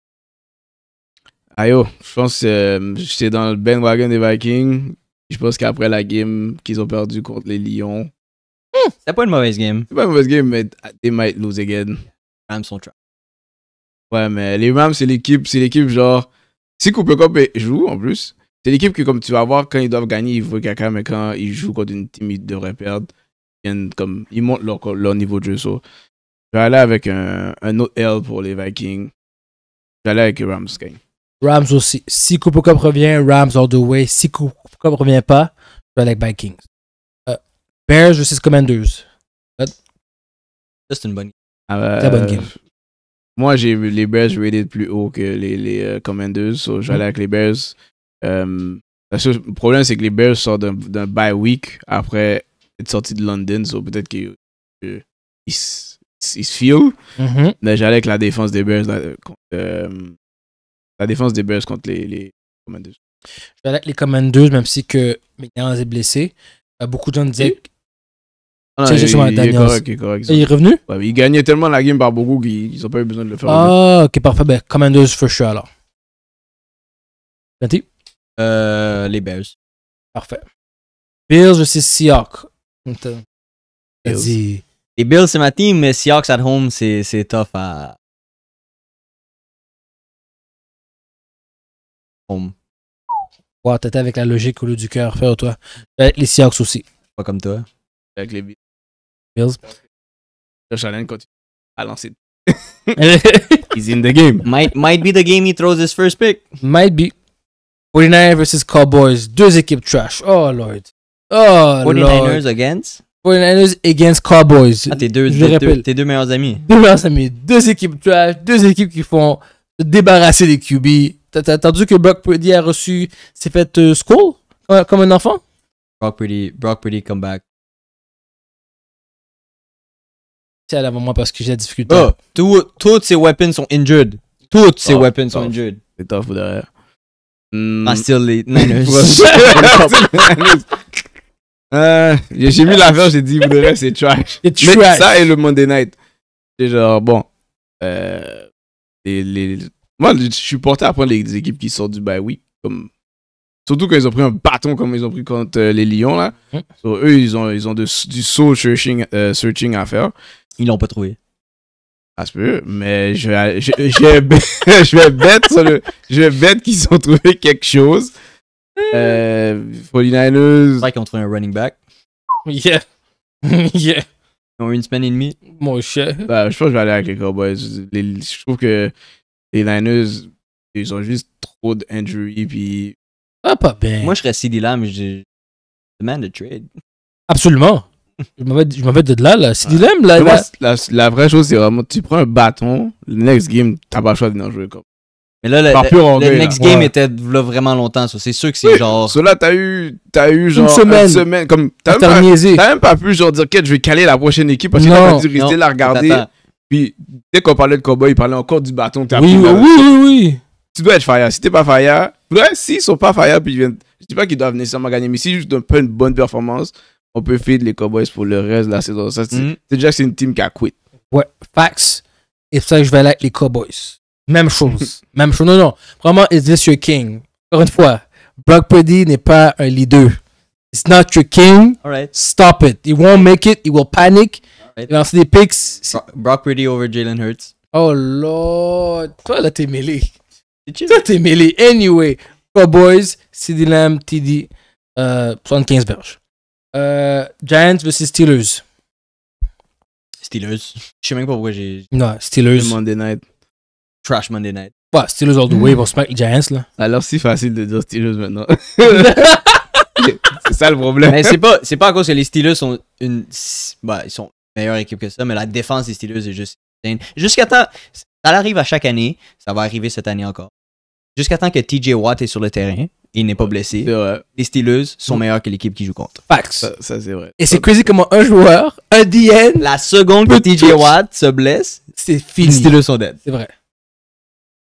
[SPEAKER 2] Ah je pense que euh, j'étais dans le bandwagon des Vikings. Je pense qu'après la game qu'ils ont perdu contre les Lions. Hmm, c'est pas une mauvaise game. C'est pas une mauvaise game, mais they might lose again. Rams sont trop. Ouais, mais les Rams, c'est l'équipe, c'est l'équipe genre. Si Cooper Cup joue en plus, c'est l'équipe que, comme tu vas voir, quand ils doivent gagner, ils font quelqu'un, mais quand ils jouent contre une team, ils devraient perdre. Ils, comme, ils montent leur, niveau de jeu. Je vais aller avec un, autre L pour les Vikings. Je vais aller avec Rams
[SPEAKER 1] Rams aussi. Si Cooper Cup revient, Rams all the way. Si Cooper Cup revient pas, je vais aller avec Vikings. Euh, Bears versus Commanders.
[SPEAKER 5] C'est une bonne game.
[SPEAKER 2] Ah, Très bah, bonne game. moi, j'ai les Bears rated plus haut que les, euh, Commanders. So je vais mm. aller avec les Bears. Euh, le problème, c'est que les Bears sortent d'un bye week après être sortis de London, donc peut-être qu'ils se feel. Mm-hmm. Mais j'allais avec la défense des Bears euh, euh, défense des Bears contre les, les Commanders.
[SPEAKER 1] J'allais avec les Commanders, même si que est blessé. Beaucoup de gens disent.
[SPEAKER 2] Ah il, il, est correct, il, est revenu Il gagnait tellement la game par beaucoup qu'ils n'ont pas eu besoin de le faire. Ah,
[SPEAKER 1] ok, parfait. Ben, Commanders for alors.
[SPEAKER 5] Merci. Euh, les Bears. Parfait. Bills versus Seahawks.
[SPEAKER 3] Bills. Les Bills, c'est ma team, mais Seahawks at home, c'est tough à. Home. Wow, t'étais avec la logique au lieu du cœur. Fais-le toi. Avec les Seahawks aussi. Pas comme toi. Avec les Bills. Bills.
[SPEAKER 2] Josh continue à lancer.
[SPEAKER 5] He's in the game. Might, might be the game he throws his first pick. Might be.
[SPEAKER 1] 49ers versus Cowboys. Deux équipes trash. Oh, Lord. Oh, 49ers Lord. against 49ers against Cowboys. Ah, tes deux, deux meilleurs amis. Deux meilleurs amis. Deux équipes trash. Deux équipes qui font se débarrasser des QB. T'as entendu que Brock Purdy a reçu, Ses fêtes euh, score, school comme un enfant?
[SPEAKER 5] Brock Purdy, Brock Purdy come back.
[SPEAKER 3] C'est à l'avant moi parce que j'ai la difficulté. Oh, toutes ses weapons sont injured. Toutes ses oh, weapons sont oh. injured. C'est tough derrière.
[SPEAKER 5] Hmm. still les
[SPEAKER 2] euh, j'ai vu l'affaire, j'ai dit, le c'est trash. Mais ça et le Monday Night. C'est genre, bon. Euh, les, Moi, je suis porté à prendre les équipes qui sortent du bye oui. Comme... Surtout quand ils ont pris un bâton comme ils ont pris contre euh, les Lions. là. Hein? eux, ils ont, ils ont du soul searching, searching à faire. Ils l'ont pas trouvé. Ah, ça se peut, mais je, je, je, je vais bête sur le, je vais bête qu'ils ont trouvé quelque chose. Euh, 49ers. C'est qu'ils ont trouvé un running back. Yeah. yeah. Ils ont une semaine et demie. Mon chien. Bah, je pense que je vais aller avec les Cowboys. je trouve que les Niners, ils ont juste trop d'injuries.
[SPEAKER 5] Puis... Ah, pas bien. Moi, je serais là, mais Je demande de trade.
[SPEAKER 1] Absolument je m'en vais, de là, là. C'est dilemme, là. Moi,
[SPEAKER 2] la, la, vraie chose, c'est vraiment, tu prends un bâton, le next game, t'as pas le choix de venir jouer comme. Mais là, le, next game
[SPEAKER 1] était
[SPEAKER 5] vraiment
[SPEAKER 2] longtemps, ça. C'est sûr que c'est genre. Cela, t'as eu, t'as eu genre. Une semaine. semaine. Comme, t'as même, même, pas pu, genre, dire, ok, je vais caler la prochaine équipe parce que t'as pas dû rester la regarder. Puis, dès qu'on parlait de Cowboy, il parlait encore du bâton. oui, oui, oui, oui. Tu dois être fire. Si t'es pas fire, ouais, s'ils sont pas fire, puis Je dis pas qu'ils doivent nécessairement gagner, mais si juste un peu une bonne performance, on peut feed les Cowboys pour le reste de la saison. Mm-hmm. c'est, déjà c'est une team qui a quitté.
[SPEAKER 1] Ouais, facts. Et ça, je vais aller avec les Cowboys. Même chose. Même chose. Non, non. Vraiment, is this your king? Encore une fois, Brock Purdy n'est pas un leader. It's not your king. Stop it. He won't make it. He will panic. Il va lancer des picks.
[SPEAKER 5] Brock Purdy over Jalen Hurts.
[SPEAKER 1] Oh, Lord. Toi, là, t'es mêlé. Toi, t'es mêlé. Anyway, Cowboys, CD Lamb, TD, euh, 75 euh, Giants versus Steelers.
[SPEAKER 5] Steelers. Je sais même pas pourquoi j'ai. Non, Steelers.
[SPEAKER 2] Monday night. Trash Monday night. Ouais, bah, Steelers all the way hmm. pour
[SPEAKER 1] smack Giants, là.
[SPEAKER 2] Ah, alors, c'est facile de dire Steelers maintenant. c'est ça le problème. Mais c'est pas, c'est pas à cause que les Steelers
[SPEAKER 5] sont une. Bah, ils sont meilleure équipe que ça, mais la défense des Steelers est juste. Jusqu'à temps. Ça arrive à chaque année. Ça va arriver cette année encore. Jusqu'à temps que TJ Watt est sur le terrain il n'est pas blessé. Les styleuses sont mm. meilleurs que l'équipe qui joue contre. Facts. Ça, c'est vrai. Et c'est crazy comment un joueur, un DN. La seconde que TJ Watt se blesse, c'est fini. Les styleuses sont dead.
[SPEAKER 1] C'est vrai.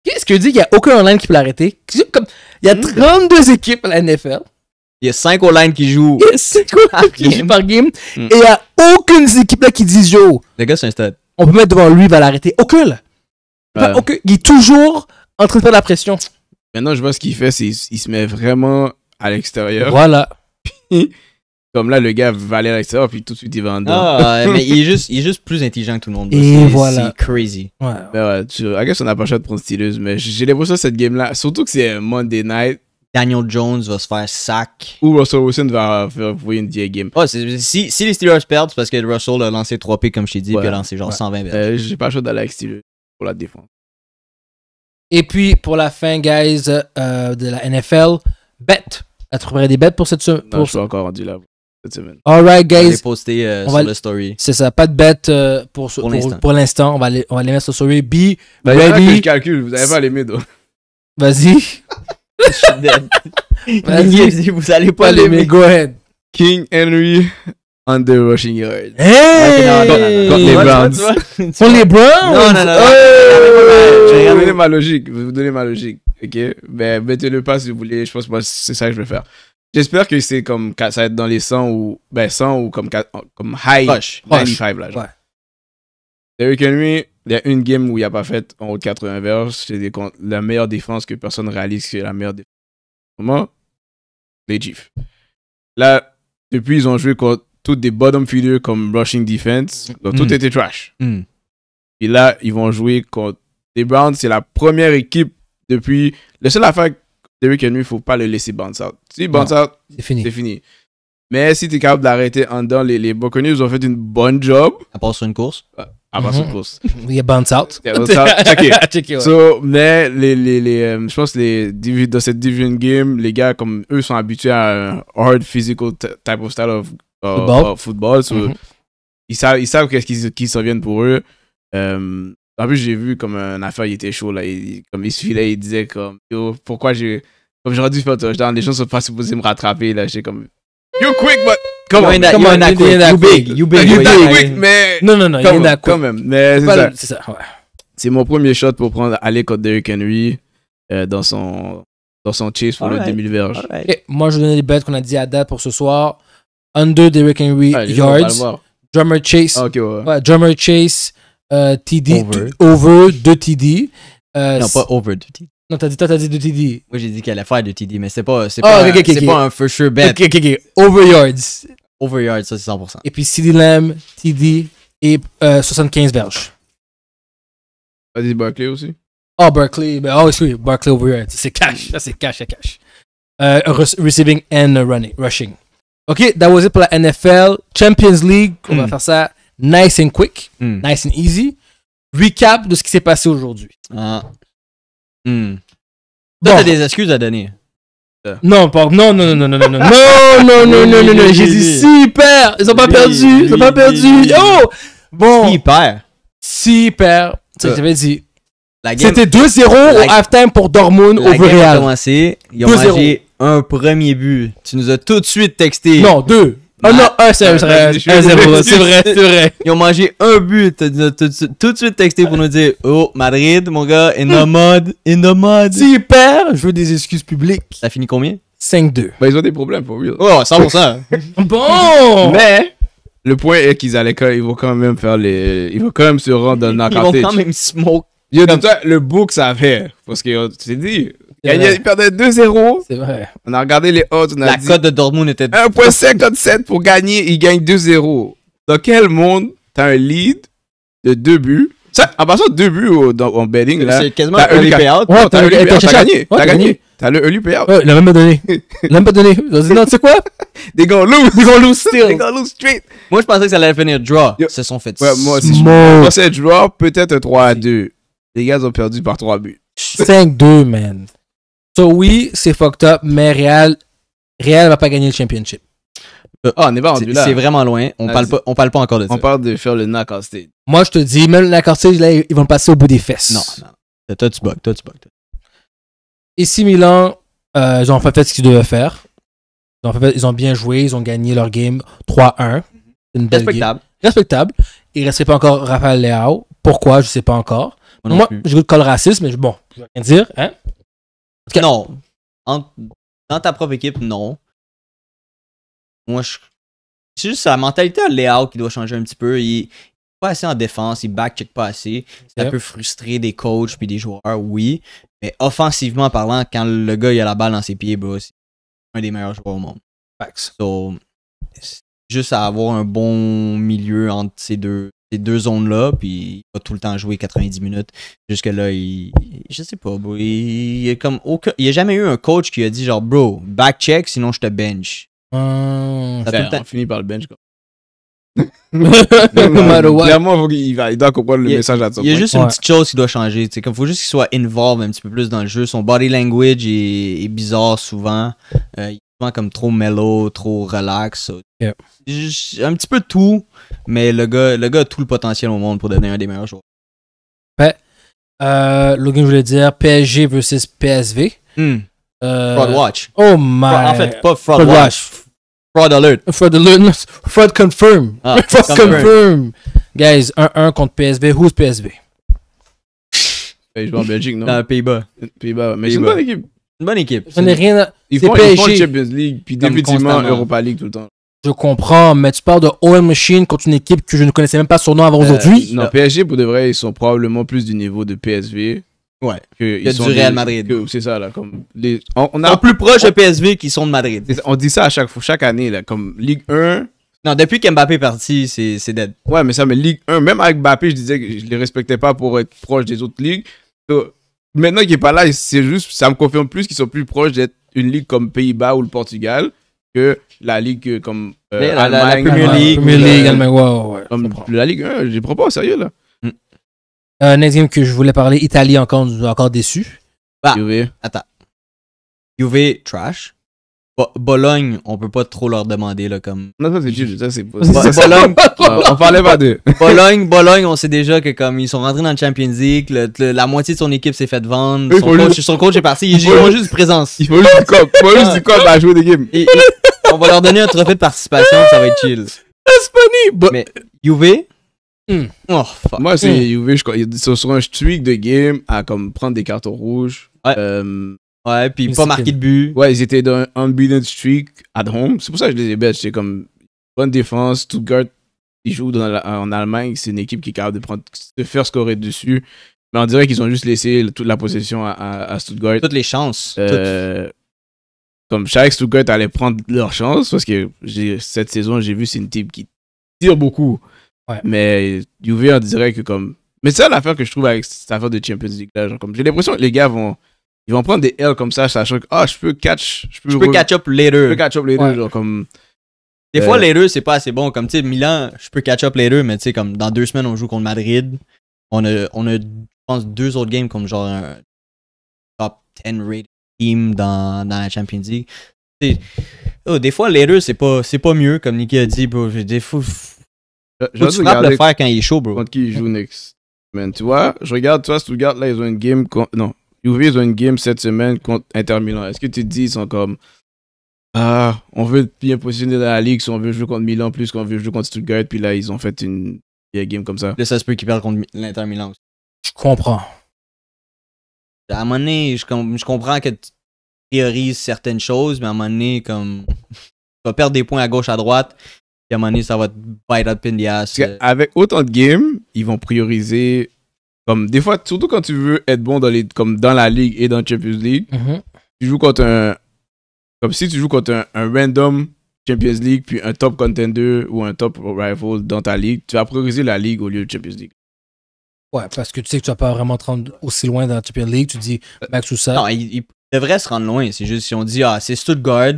[SPEAKER 1] Qu'est-ce que tu dis qu'il n'y a aucun online qui peut l'arrêter Comme, Il y a 32 mm. équipes à la NFL. Il y a 5 online qui jouent. Il y a 5 ah, online qui jouent par game. Mm. Et il n'y a aucune équipe là qui dit Yo. Les gars, c'est un stade. On peut mettre devant lui, il va l'arrêter. Aucun Il est toujours en train de faire de la pression.
[SPEAKER 2] Maintenant, je vois ce qu'il fait, c'est qu'il se met vraiment à l'extérieur. Voilà. comme là, le gars va aller à l'extérieur, puis tout de suite, il va en dedans. Ah, mais il est, juste, il est juste plus intelligent que tout le monde. Et voilà. C'est crazy. Ouais. Ben ouais, tu, I guess on n'a pas choix de prendre styleuse, mais j'ai l'impression que cette game-là, surtout que c'est Monday night, Daniel Jones va se faire sac. Ou Russell Wilson va faire vouer une vieille game. Oh, si,
[SPEAKER 5] si, les Steelers perdent, c'est parce que Russell a lancé 3 P comme je t'ai dit, puis a lancé genre 120 verges. Euh, j'ai pas choix d'aller avec Steelers
[SPEAKER 2] pour la défense.
[SPEAKER 1] Et puis, pour la fin, guys, euh, de la NFL, bet.
[SPEAKER 2] Elle trouverait des bêtes pour cette semaine? Non, pour... je suis encore rendu là. Cette semaine. All right, guys. On va les poster euh, sur le story. C'est
[SPEAKER 1] ça. Pas de bête euh, pour, pour, l'instant. On, va les, on va les mettre sur le story.
[SPEAKER 2] Be ben, ready. un je calcul. Vous n'allez pas les mettre. Vas-y. je suis Vas-y. Vous n'allez pas les mettre. Go ahead. King Henry under rushing yards
[SPEAKER 1] Hey!
[SPEAKER 4] Contre les Browns. Pour les Browns? Non, non, non. Je vais donner
[SPEAKER 2] ma logique. Je vous donner ma logique. Ok? Ben, mettez-le pas si vous voulez. Je pense que c'est ça que je vais faire. J'espère que c'est comme, ça va être dans les 100 ou, ben, 100 ou comme, comme high. Rush. 95, là, Ouais. Derrick Henry, il y a une game où il a pas fait en haut de 80 verges. C'est la meilleure défense que personne réalise c'est la meilleure défense. Comment? Les Chiefs. Là, depuis, ils ont joué contre toutes des bottom figures comme rushing defense. Mm. Donc, tout mm. était trash. Et mm. là, ils vont jouer contre les Browns. C'est la première équipe depuis. Le seul affaire, Derrick Henry, il ne faut pas le laisser bounce out. Si bounce out, c'est fini. fini. Mais si tu es capable d'arrêter en dedans, les, les Buccaneers ont fait une bonne job. À part une course. À mhm. course. Il a bounce out. Il mais les, les, les euh, je pense que dans cette division game, les gars, comme eux, sont habitués à un hard physical type of style of au football. Ah, ah, mm-hmm. Ils savent, qu'ils qu'est-ce s'en viennent pour eux. Euh, en plus, j'ai vu comme un affaire, il était chaud. Là, il, comme il suivait, il disait comme Yo, pourquoi j'ai. Comme j'aurais dû faire touchdown, les gens ne sont pas supposés me rattraper. Là, j'ai comme You quick, but. Come on, come on, You big, you big. You mais. Non, non, non, il mais c'est ça. C'est mon premier shot pour prendre aller contre Derrick Henry euh, dans son dans son chase pour le 2000 verge
[SPEAKER 1] Moi, je donnais les bêtes qu'on a dit à date pour ce soir.
[SPEAKER 2] Under Derrick Henry ah,
[SPEAKER 1] yards. Drummer Chase. Ah, drummer Chase euh, TD. Over. 2 TD. Euh, non, pas over 2
[SPEAKER 5] TD. Non, t'as dit, toi, t'as dit 2 TD. Moi, j'ai dit qu'elle allait faire 2 TD, mais c'est pas, c'est ah, pas, okay, pas un for sure bet. Ok, ok,
[SPEAKER 1] ok. Over yards. Over yards, ça, c'est 100%. Et puis CD Lamb, TD et 75 euh, verges.
[SPEAKER 2] T'as dit Barclay aussi?
[SPEAKER 1] Ben, oh, Barclay. oh, excusez, Barclay over yards. C'est
[SPEAKER 2] cash. Ça, c'est cash, c'est cash.
[SPEAKER 1] receiving and running, rushing. OK, that was it pour la NFL. Champions League, on mm. va faire ça nice and quick, mm. nice and easy. Recap de ce qui s'est passé aujourd'hui. Ah. Mm. Toi, bon. t'as des excuses à donner. Non, pas, non, non, non, non, non, non, non, non, non, non, non, non, j'ai dit super, ils ont pas perdu, ils ont pas perdu, oh! Bon. Super. Super. Tu j'avais dit. C'était 2-0 au halftime pour Dortmund au Real. La game a commencé,
[SPEAKER 5] ils ont mangé un premier but. Tu nous as tout de suite texté. Non, deux. Ah non, un, c'est un, vrai, c'est vrai, c'est vrai. Ils ont mangé un but, tu nous as tout, de suite texté pour nous dire Oh, Madrid, mon gars, in the hmm. mud, in the mud. Super. je veux des excuses publiques. Ça
[SPEAKER 2] finit combien 5-2. Ben, ils ont des problèmes, pour real. Oh, 100%. bon Mais, le point est qu'ils allaient, ils vont quand même faire les. Ils vont quand même se rendre dans la le Ils vont quand même smoke. Yo, comme... le book s'avère Parce que tu t'es dit, il perdait 2-0. C'est vrai. On a regardé les odds. La cote de Dortmund était 1.57 pour gagner. Il gagne 2-0. Dans quel monde t'as un lead de 2 buts ça, en passant deux buts dans, en betting, là. C'est quasiment un early payout. Ouais, t'as gagné. payout. T'as gagné. T'as gagné. le payout. il a même pas donné. Il a même pas donné. Il non, tu sais quoi? Des vont lose. Ils vont lose still. straight. Moi, je pensais que ça allait finir draw. Ils se sont fait Ouais, moi aussi. Je pensais draw, peut-être 3 2. Les gars ont perdu par 3 buts.
[SPEAKER 1] 5-2, man. So oui, c'est fucked up, mais Real, Real va pas gagner le championship.
[SPEAKER 2] Euh, ah, on est pas C'est vraiment loin. On parle pas, on parle pas encore de ça. On parle de faire le knockout stage.
[SPEAKER 1] Moi, je te dis, même le knockout stage, ils vont passer au bout des fesses. Non, non.
[SPEAKER 2] Toi, tu bugs, tu bugs.
[SPEAKER 1] Ici, Milan, euh, ils ont fait ce qu'ils devaient faire. Ils ont, bien joué, ils ont gagné leur game 3-1. Une belle Respectable. Respectable. Il restait pas encore Rafael Leao. Pourquoi, je ne sais pas encore. Moi, je
[SPEAKER 3] goûte le racisme, mais bon, je vais rien dire,
[SPEAKER 1] hein non.
[SPEAKER 5] dans ta propre équipe, non. Moi, C'est juste la mentalité de layout qui doit changer un petit peu. Il, n'est pas assez en défense, il backcheck pas assez. C'est un peu frustré des coachs puis des joueurs, oui. Mais offensivement parlant, quand le gars il a la balle dans ses pieds, c'est un des meilleurs joueurs au monde. Facts. juste à avoir un bon milieu entre ces deux deux zones-là, puis il va tout le temps jouer 90 minutes. Jusque-là, il, Je sais pas, bro. Il, est comme aucun, il a jamais eu un coach qui a dit genre, bro, back check, sinon je te bench.
[SPEAKER 4] Ah, finit par le bench, il, doit
[SPEAKER 2] comprendre
[SPEAKER 5] le message à Il y a juste une petite chose qui doit changer. Il faut juste qu'il soit involved un petit peu plus dans le jeu. Son body language est, bizarre souvent. Euh, comme trop mellow, trop relax. Un petit peu tout, mais le gars, le gars a tout le potentiel au monde pour devenir un des meilleurs joueurs.
[SPEAKER 1] Ouais. Ben, euh, Logan, je voulais dire PSG versus PSV. Hmm. Euh, fraud Watch. Oh my. en fait, pas Fraud, Watch. Fraud Alert. Fraud Alert. Fraud Confirm. Ah, fraud confirm. Guys, 1-1 contre PSV. Who's PSV?
[SPEAKER 2] Ben, il joue en Belgique, non? Dans Pays-Bas. Pays-Bas. Mais Pays c'est une bonne équipe une bonne équipe. Je n'ai rien
[SPEAKER 1] à. Ils font, Champions League, puis définitivement Europa League tout le temps. Je comprends, mais tu parles de om Machine contre une équipe que je ne connaissais même pas son nom avant euh, aujourd'hui. Non,
[SPEAKER 2] PSG, pour de vrai, ils sont probablement plus du niveau de PSV. Ouais. Que ils du Real Madrid. C'est ça, là. Comme on, a, plus proche de PSV qui sont de Madrid. On dit ça à chaque, chaque année, là. Comme Ligue 1. Non, depuis qu'Mbappé est parti, c'est dead. Ouais, mais ça, mais Ligue 1, même avec Mbappé, je disais que je les respectais pas pour être proche des autres ligues maintenant qu'il n'est pas là, c'est juste, ça me confirme plus qu'ils sont plus proches d'être une ligue comme Pays-Bas ou le Portugal que la ligue euh, comme euh, la, Allemagne, la, Ligue je les prends pas au sérieux là.
[SPEAKER 1] Mm. Un euh, que je voulais parler, Italie encore, encore déçu.
[SPEAKER 2] Bah, attends. UV
[SPEAKER 5] trash. Bologne, on peut pas trop leur demander là comme. Non ça c'est chill, ça c'est. pas Bologne, on parlait pas d'eux. Bologne, Bologne, on sait déjà que comme ils sont rentrés dans le Champions League, la moitié de son équipe s'est fait vendre, son coach, son coach, est parti, ils, ont juste présence. Il faut juste du cop, faut juste du cop à jouer des games. on va leur donner un trophée de participation, ça va être chill. but. mais
[SPEAKER 2] Juve. Hmm. Oh, fuck. Moi c'est hmm. Juve, je, sur un streak de game à comme prendre des cartons rouges. Ouais. Euh, Ouais, puis pas marqué de but. Ouais, ils étaient dans un unbeaten streak at home. C'est pour ça que je les ai bêtes. C'est comme bonne défense. Stuttgart, ils jouent dans en Allemagne. C'est une équipe qui est capable de, prendre, de faire scorer dessus. Mais on dirait qu'ils ont juste laissé toute la possession à, Stuttgart. Toutes les chances. Euh, Comme chaque Stuttgart allait prendre leur chance. Parce que cette saison, j'ai vu, c'est une team qui tire beaucoup. Ouais. Mais Juve, on dirait que comme. Mais c'est ça l'affaire que je trouve avec cette affaire de Champions League comme j'ai l'impression que les gars vont ils vont prendre des L comme ça, sachant que, ah, je peux catch.
[SPEAKER 4] Je peux, catch up later. Je peux catch up later, deux genre
[SPEAKER 2] comme.
[SPEAKER 5] Des fois, euh, les deux, c'est pas assez bon. Comme, tu sais, Milan, je peux catch up les deux, mais tu sais, comme dans deux semaines, on joue contre Madrid. On a, on a je pense, deux autres games comme genre un top 10 rated team dans, la Champions League. Oh, des fois, les deux, c'est pas, pas mieux, comme Niki a dit, bro. Des fois,
[SPEAKER 3] je, tu frappes le faire quand il est
[SPEAKER 2] chaud, bro. Contre qui il joue next. tu vois, je regarde, toi, regardes là, ils ont une game. Non, ils ont une game cette semaine contre Inter Milan. Est-ce que tu te dis, ils sont comme. Ah, on veut bien positionner dans la ligue si on veut jouer contre Milan plus qu'on veut jouer contre Stuttgart. Puis là, ils ont fait une game comme ça. Là, ça se peut qu'ils perdent contre l'Inter Milan aussi.
[SPEAKER 3] Je comprends.
[SPEAKER 5] À un moment donné, je, comprends que tu priorises certaines choses, mais à un moment donné, comme. tu vas perdre des points à gauche, à droite. Puis à un moment donné, ça va te
[SPEAKER 2] bite up in the ass. Euh. Avec autant de games, ils vont prioriser comme des fois, surtout quand tu veux être bon dans, comme dans la ligue et dans Champions League, mm-hmm. tu joues contre un. Comme si tu joues contre un, random Champions League, puis un top contender ou un top rival dans ta ligue, tu vas prioriser la ligue au lieu de Champions League.
[SPEAKER 1] Ouais, parce que tu sais que tu vas pas vraiment te rendre aussi loin dans la Champions League, tu dis
[SPEAKER 2] euh, max ou ça. Non, il, devrait se rendre loin. C'est juste si on dit,
[SPEAKER 5] ah, c'est Stuttgart,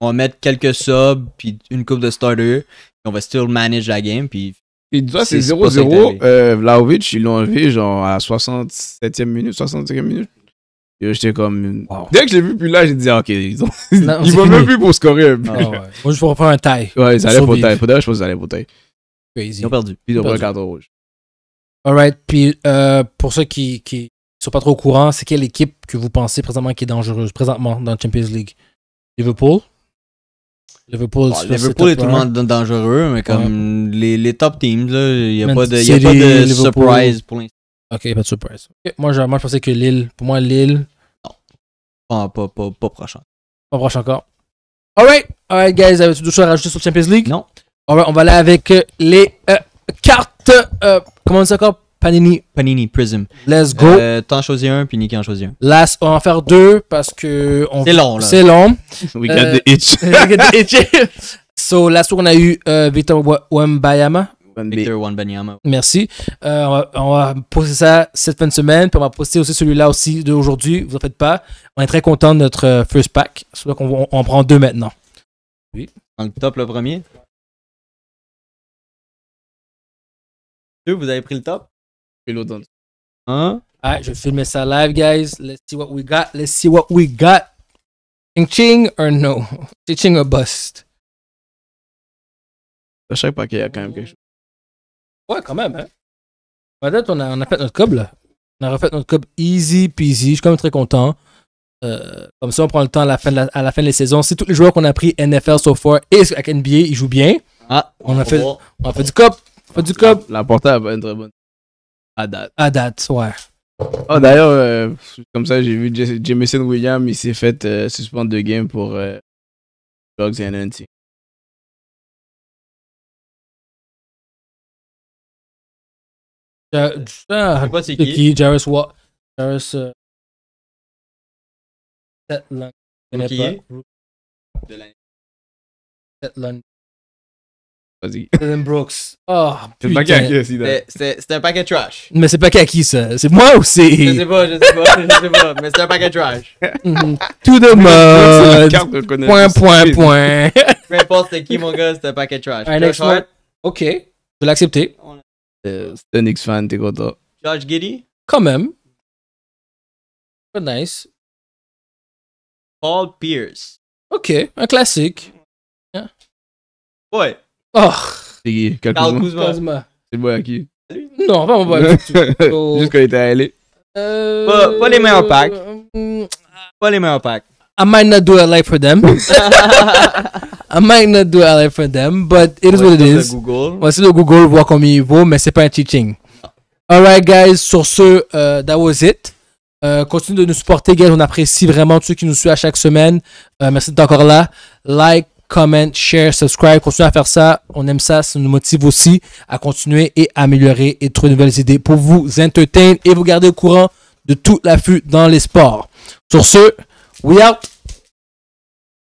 [SPEAKER 5] on va mettre quelques subs, puis une coupe de starter, puis on va still manage
[SPEAKER 2] la game, puis et doit ah, c'est 0-0. Euh, Vlaovic, ils l'ont enlevé genre à 67e minute, 65e minute. J'étais comme. Dès que je l'ai vu, puis là, j'ai dit, ah, ok, ils ont.
[SPEAKER 4] ils vont même plus pour scorer ah, un but. Moi, je pourrais
[SPEAKER 1] faire un taille. Ouais, ils allaient pour taille. Pour
[SPEAKER 2] d'ailleurs, je pense qu'ils allaient pour taille. Ils ont perdu. Ils ont pris un carton rouge.
[SPEAKER 1] Alright. Puis, euh, pour ceux qui, qui sont pas trop au courant, c'est quelle équipe que vous pensez présentement qui est dangereuse, présentement, dans la Champions League Liverpool Liverpool, bah, est, tout le monde
[SPEAKER 5] dangereux, mais comme les, les, top teams, il n'y a, a, pas de surprise pour l'instant. Ok, pas de surprise.
[SPEAKER 1] Moi, je, moi, je pensais que Lille, pour moi, Lille. Non.
[SPEAKER 5] Pas, pas, pas, pas proche.
[SPEAKER 1] Pas proche encore. Alright, alright, guys, avez-vous du choses à rajouter sur Champions League? Non. on va aller avec les euh, cartes. Euh, comment on dit encore? Panini. Panini Prism. Let's
[SPEAKER 5] go. Euh, t'en choisis un, puis Niki en choisit un.
[SPEAKER 1] last on va en faire deux parce que. On... C'est long, C'est long.
[SPEAKER 5] We got euh, the itch. We got
[SPEAKER 1] the itch. so, last week, on a eu euh, Victor Wambayama.
[SPEAKER 5] Victor Wanbanyama
[SPEAKER 1] Merci. Euh, on, va, poster ça cette fin de semaine. Puis on va poster aussi celui-là aussi d'aujourd'hui. Vous en faites pas. On est très content de notre first pack. c'est
[SPEAKER 3] on, on, prend deux maintenant. Oui. On le top le premier. Deux, vous avez pris le top? dans je vais filmer ça live, guys. Let's see what we got. Let's see what we got. Ching ching or no? Ching ching or bust? Je sais pas qu'il y a quand même quelque chose. Ouais, quand même, hein. bah, on a, on fait notre cob, là. On
[SPEAKER 1] a refait notre cob easy peasy. Je suis quand même très content. Euh, comme ça, on prend le temps à la fin de la, à la fin saison. Si tous les joueurs qu'on a pris NFL so far et avec NBA, ils jouent bien. Ah, on a fait, oh.
[SPEAKER 2] on a fait du cop. On a fait du cop. La, la va être très bonne. À date.
[SPEAKER 1] À date, ouais.
[SPEAKER 2] Oh, d'ailleurs, euh, comme ça, j'ai vu Jameson Williams, il s'est fait euh, suspendre de game
[SPEAKER 3] pour euh, drugs and anti Ja c'est qui? qui? Jarvis Watt. De Vas-y. Brooks.
[SPEAKER 5] Ah, c'est un paquet à C'est un paquet trash.
[SPEAKER 3] Mais c'est pas à qui, ça C'est moi ou
[SPEAKER 1] c'est. Je sais
[SPEAKER 5] pas, je sais pas, je sais pas, mais c'est un paquet trash. Mhm.
[SPEAKER 1] Tout de mode.
[SPEAKER 5] Point, point, point. Peu importe c'est qui, mon gars, c'est un paquet trash. next
[SPEAKER 3] Ok, je vais l'accepter. Euh, c'est un X-fan, t'es content. George Giddy. Quand même. Pas nice. Paul Pierce. Ok, un classique. Ouais. Oh.
[SPEAKER 4] C'est
[SPEAKER 2] Karl Kuzma. C'est moi qui. Non, pas mon boy. Juste l'été était allé. Euh... Pas, les meilleurs packs.
[SPEAKER 5] Euh, pas les meilleurs packs.
[SPEAKER 1] I might not do life for them. I might not do life for them, but it is what it is. Voici le va Google, voir combien il vaut, mais c'est pas un teaching. Alright, ah. guys, sur ce, euh, that was it. Euh, continue de nous supporter, guys. On apprécie vraiment ceux qui nous suivent à chaque semaine. merci d'être encore là. Like, comment, share, subscribe, continuez à faire ça. On aime ça, ça nous motive aussi à continuer et à améliorer et trouver de nouvelles idées pour vous entertain et vous garder au courant
[SPEAKER 3] de tout l'affût dans les sports. Sur ce, we out!